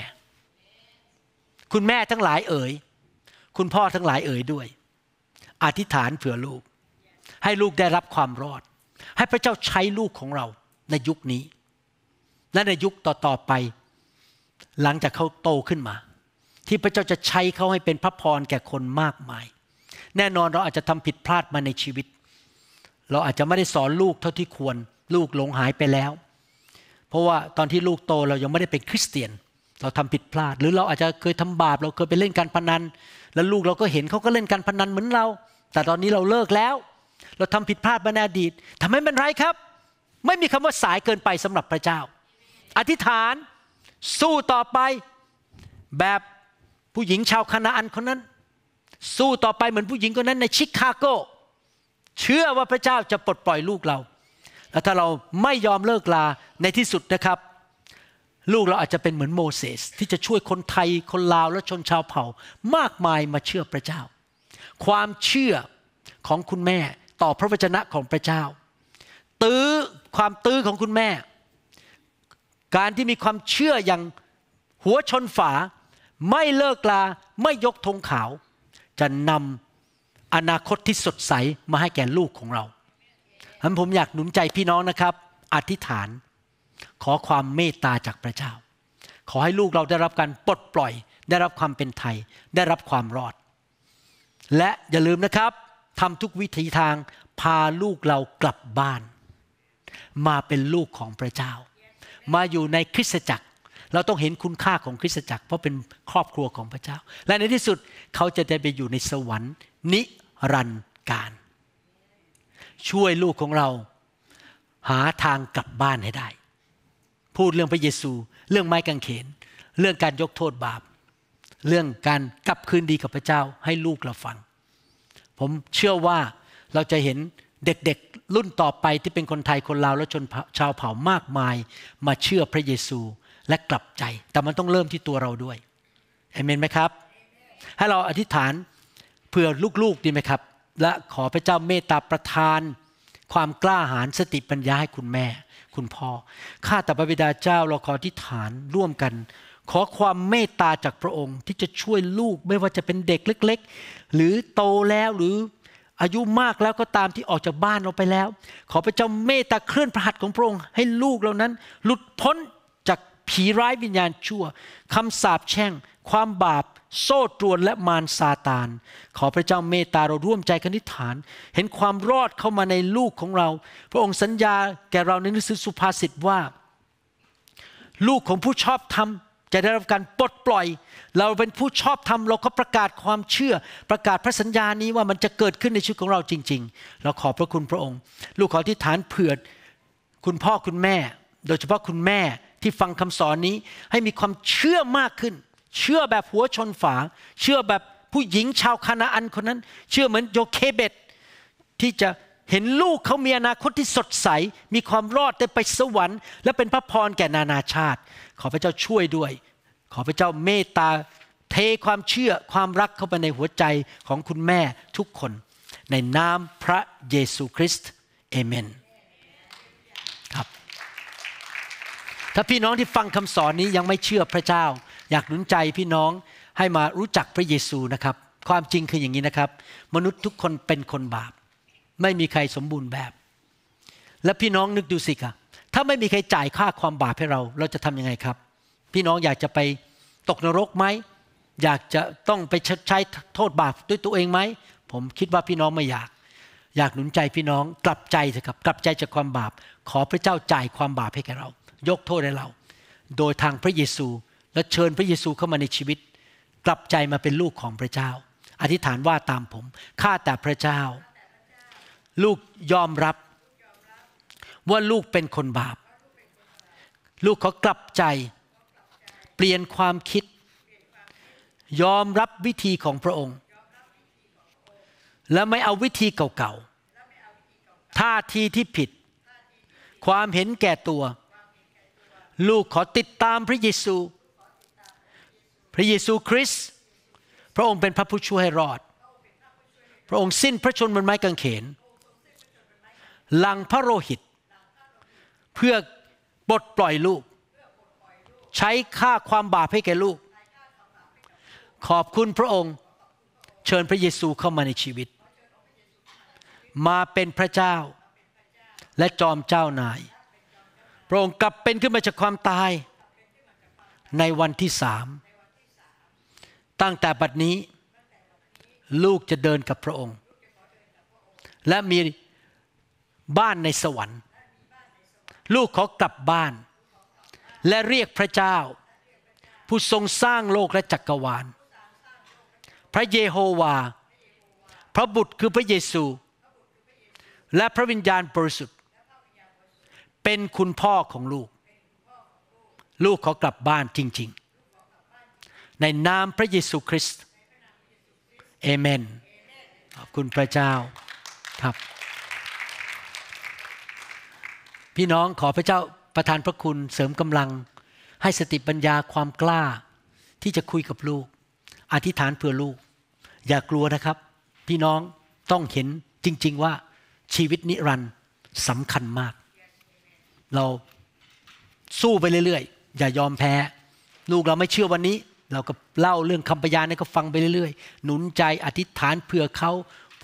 คุณแม่ทั้งหลายเอ๋ย คุณพ่อทั้งหลายเอ๋ยด้วย อธิษฐานเผื่อลูกให้ลูกได้รับความรอด ให้พระเจ้าใช้ลูกของเราในยุคนี้ และในยุคต่อๆไป หลังจากเขาโตขึ้นมา ที่พระเจ้าจะใช้เขาให้เป็นพระพร แก่คนมากมาย แน่นอนเราอาจจะทำผิดพลาดมาในชีวิต เราอาจจะไม่ได้สอนลูกเท่าที่ควร ลูกหลงหายไปแล้ว เพราะว่าตอนที่ลูกโตเรายังไม่ได้เป็นคริสเตียน เราทำผิดพลาด หรือเราอาจจะเคยทำบาป เราเคยไปเล่นการพนัน แล้วลูกเราก็เห็นเขาก็เล่นการพนันเหมือนเรา แต่ตอนนี้เราเลิกแล้วเราทำผิดพลาดมาในอดีตทำให้มันไรครับ ไม่มีคำว่าสายเกินไปสำหรับพระเจ้า อธิษฐานสู้ต่อไปแบบผู้หญิงชาวคณาอันคนนั้น สู้ต่อไปเหมือนผู้หญิงคนนั้นในชิคาโก เชื่อว่าพระเจ้าจะปลดปล่อยลูกเรา และถ้าเราไม่ยอมเลิกลาในที่สุดนะครับ ลูกเราอาจจะเป็นเหมือนโมเสสที่จะช่วยคนไทยคนลาวและชนชาวเผ่า มากมายมาเชื่อพระเจ้า ความเชื่อของคุณแม่ต่อพระวจนะของพระเจ้า ตื้อ ความตื้อของคุณแม่ การที่มีความเชื่ออย่างหัวชนฝา ไม่เลิกลา ไม่ยกธงขาว จะนำอนาคตที่สดใส มาให้แก่ลูกของเราฉะนั้นผมอยากหนุนใจพี่น้องนะครับ อธิษฐาน ขอความเมตตาจากพระเจ้า ขอให้ลูกเราได้รับการปลดปล่อย ได้รับความเป็นไทย ได้รับความรอด และอย่าลืมนะครับทำทุกวิถีทางพาลูกเรากลับบ้าน มาเป็นลูกของพระเจ้า มาอยู่ในคริสตจักร เราต้องเห็นคุณค่าของคริสตจักร เพราะเป็นครอบครัวของพระเจ้า และในที่สุดเขาจะได้ไปอยู่ในสวรรค์ นิรันดร์การ ช่วยลูกของเรา หาทางกลับบ้านให้ได้ พูดเรื่องพระเยซู เรื่องไม้กางเขน เรื่องการยกโทษบาป เรื่องการกลับคืนดีกับพระเจ้า ให้ลูกเราฟังผมเชื่อว่าเราจะเห็นเด็กๆรุ่นต่อไปที่เป็นคนไทยคนลาวและชนชาวเผ่ามากมาย มาเชื่อพระเยซูและกลับใจแต่มันต้องเริ่มที่ตัวเราด้วยเอเมนไหมครับ ให้เราอธิษฐานเพื่อลูก ๆดีไหมครับ และขอพระเจ้าเมตตาประทาน ความกล้าหาญสติปัญญาให้คุณแม่ คุณพ่อข้าแต่พระบิดาเจ้าเราขออธิษฐานร่วมกันขอความเมตตาจากพระองค์ ที่จะช่วยลูกไม่ว่าจะเป็นเด็กเล็ก ๆ หรือโตแล้วหรืออายุมากแล้วก็ตามที่ออกจากบ้านเราไปแล้ว ขอพระเจ้าเมตตาเคลื่อนพระหัตถ์ของพระองค์ ให้ลูกเหล่านั้น หลุดพ้นจากผีร้ายวิญญาณชั่วคำสาปแช่ง ความบาป โซ่ตรวนและมารซาตานขอพระเจ้าเมตตาเราร่วมใจกันนิฐาน เห็นความรอดเข้ามาในลูกของเรา พระองค์สัญญาแก่เราในหนังสือสุภาษิตว่า ลูกของผู้ชอบธรรมจะได้รับการปลดปล่อย เราเป็นผู้ชอบธรรมเราก็ประกาศความเชื่อประกาศพระสัญญานี้ว่ามันจะเกิดขึ้นในชีวิตของเราจริงๆ เราขอบพระคุณพระองค์ ลูกขอที่ฐานเผื่อคุณพ่อคุณแม่ โดยเฉพาะคุณแม่ที่ฟังคำสอนนี้ให้มีความเชื่อมากขึ้น เชื่อแบบหัวชนฝา เชื่อแบบผู้หญิงชาวคานาอันคนนั้น เชื่อเหมือนโยเคเบตที่จะเห็นลูกเขามีอนาคตที่สดใสมีความรอดได้ไปสวรรค์และเป็นพระพรแก่นานาชาติ ขอพระเจ้าช่วยด้วย ขอพระเจ้าเมตตาเทความเชื่อความรักเข้าไปในหัวใจของคุณแม่ทุกคนในนามพระเยซูคริสต์เอเมนครับถ้าพี่น้องที่ฟังคำสอนนี้ยังไม่เชื่อพระเจ้า อยากหนุนใจพี่น้องให้มารู้จักพระเยซูนะครับความจริงคืออย่างนี้นะครับ มนุษย์ทุกคนเป็นคนบาปไม่มีใครสมบูรณ์แบบ และพี่น้องนึกดูสิคะถ้าไม่มีใครจ่ายค่าความบาปให้เรา เราจะทำยังไงครับ พี่น้องอยากจะไปตกนรกไหม อยากจะต้องไปชใช้โทษบาปด้วยตัวเองไหม ผมคิดว่าพี่น้องไม่อยาก อยากหนุนใจพี่น้องกลับใจเถอะครับ กลับใจจากความบาป ขอพระเจ้าจ่ายความบาปให้แกเรา ยกโทษให้เรา โดยทางพระเยซู และเชิญพระเยซูเข้ามาในชีวิต กลับใจมาเป็นลูกของพระเจ้า อธิษฐานว่าตามผมข้าแต่พระเจ้าลูกยอมรับว่าลูกเป็นคนบาป ลูกขอกลับใจ เปลี่ยนความคิด ยอมรับวิธีของพระองค์ และไม่เอาวิธีเก่าๆท่าทีที่ผิด ความเห็นแก่ตัว ลูกขอติดตามพระเยซู พระเยซูคริสต์พระองค์เป็นพระผู้ช่วยให้รอด พระองค์สิ้นพระชนม์บนไม้กางเขนลังพระโลหิต เพื่อปลดปล่อยลูก ใช้ค่าความบาปให้แก่ลูก ขอบคุณพระองค์เชิญพระเยซูเข้ามาในชีวิต มาเป็นพระเจ้าและจอมเจ้านาย พระองค์กลับเป็นขึ้นมาจากความตายในวันที่สามตั้งแต่บัดนี้ ลูกจะเดินกับพระองค์และมีบ้านในสวรรค์ ลูกขอกลับบ้าน และเรียกพระเจ้า ผู้ทรงสร้างโลกและจักรวาล พระเยโฮวา พระบุตรคือพระเยซู และพระวิญญาณบริสุทธิ์เป็นคุณพ่อของลูก ลูกขอกลับบ้านจริง ๆ ในนามพระเยซูคริสต์เอเมนขอบคุณพระเจ้าครับพี่น้องขอพระเจ้าประทานพระคุณเสริมกำลัง ให้สติปัญญาความกล้า ที่จะคุยกับลูก อธิษฐานเพื่อลูก อย่ากลัวนะครับ พี่น้องต้องเห็นจริงๆว่า ชีวิตนิรันดร์สำคัญมาก เราสู้ไปเรื่อยๆ อย่ายอมแพ้ ลูกเราไม่เชื่อวันนี้ เราก็เล่าเรื่องคำพยานให้เขาฟังไปเรื่อยๆ หนุนใจ อธิษฐานเผื่อเขา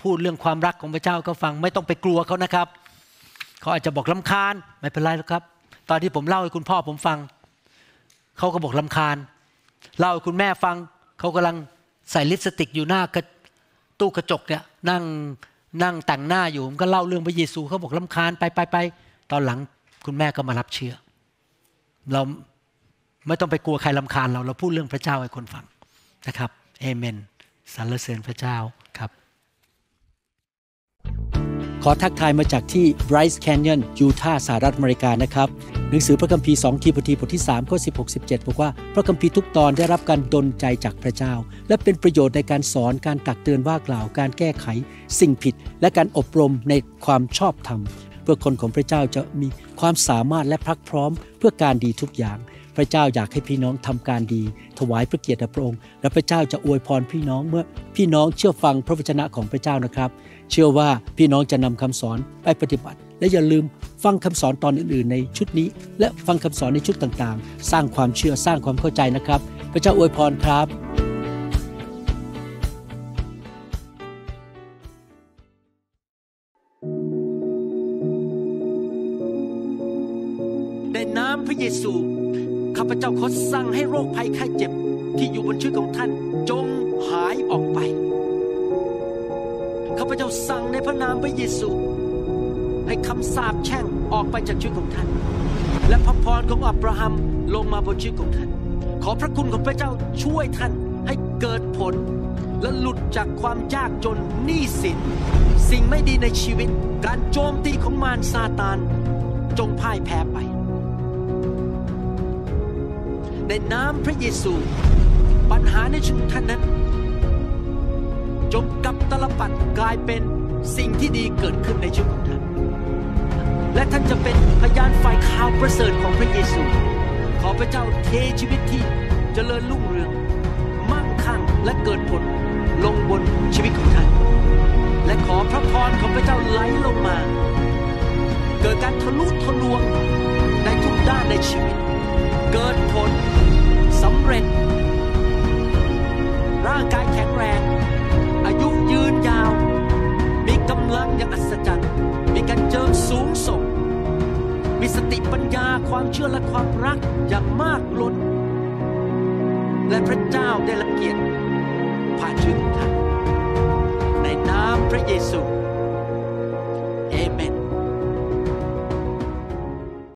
พูดเรื่องความรักของพระเจ้าก็ฟัง ไม่ต้องไปกลัวเขานะครับเขาอาจจะบอกลำคาญไม่เป็นไรหรอกครับ ตอนที่ผมเล่าให้คุณพ่อผมฟัง เขาก็บอกลำคาญ เล่าให้คุณแม่ฟัง เขากำลังใส่ลิปสติกอยู่หน้าตู้กระจกเนี่ยนั่งนั่งแต่งหน้าอยู่ผมก็เล่าเรื่องพระเยซู เขาบอกลำคาญไปไปไปตอนหลังคุณแม่ก็มารับเชื่อ เราไม่ต้องไปกลัวใครลำคาญเราเราพูดเรื่องพระเจ้าให้คนฟังนะครับเอเมนสรรเสริญพระเจ้าครับขอทักทายมาจากที่ Bryce Canyon ยูทาห์สหรัฐอเมริกา นะครับ หนังสือพระคัมภีร์2ทีบทีบทที่3ข้อ16 17 บอกว่าพระคัมภีร์ทุกตอนได้รับการดลใจจากพระเจ้า และเป็นประโยชน์ในการสอนการตักเตือนว่ากล่าวการแก้ไข สิ่งผิดและการอบรมในความชอบธรรม เพื่อคนของพระเจ้าจะมีความสามารถและพักพร้อมเพื่อการดีทุกอย่างพระเจ้าอยากให้พี่น้องทำการดี ถวายพระเกียรติพระองค์และพระเจ้าจะอวยพรพี่น้องเมื่อพี่น้องเชื่อฟังพระวจนะของพระเจ้านะครับ เชื่อว่าพี่น้องจะนำคำสอนไปปฏิบัติ และอย่าลืมฟังคำสอนตอนอื่น ๆ ในชุดนี้ และฟังคำสอนในชุดต่างๆ สร้างความเชื่อสร้างความเข้าใจนะครับ พระเจ้าอวยพรครับได้น้ำพระเยซูพเจ้าขอสั่งให้โรคภัยไข้เจ็บที่อยู่บนชื่อของท่าน จงหายออกไป ข้าพเจ้าสั่งในพระนามพระเยซู ให้คำสาปแช่งออกไปจากชื่อของท่าน และพระพรของอับราฮัมลงมาบนชื่อของท่าน ขอพระคุณของพระเจ้าช่วยท่านให้เกิดผลและหลุดจากความยากจนหนี้สินสิ่งไม่ดีในชีวิตการโจมตีของมารซาตาน จงพ่ายแพ้ไปในน้ำพระเยซูปัญหาในชีวิตท่านนั้นจงกับตลปัดกลายเป็นสิ่งที่ดีเกิดขึ้นในชีวิตท่านและท่านจะเป็นพยานฝ่ายข่าวประเสริฐของพระเยซู ขอพระเจ้าเทชีวิตที่จเจริญรุ่งเรืองมั่งคั่งและเกิดผลลงบนชีวิตของท่านและขอพระพรของพระเจ้าไหลลงมา เกิดการทะลุทะลวงในทุกด้านในชีวิตเกิดผลสำเร็จ ร่างกายแข็งแรง อายุยืนยาว มีกำลังอย่างอัศจรรย์มีการเจิมสูงส่ง มีสติปัญญาความเชื่อและความรักอย่างมากล้น และพระเจ้าได้ละเกียรติผ่านชอของท่านในนามพระเยซู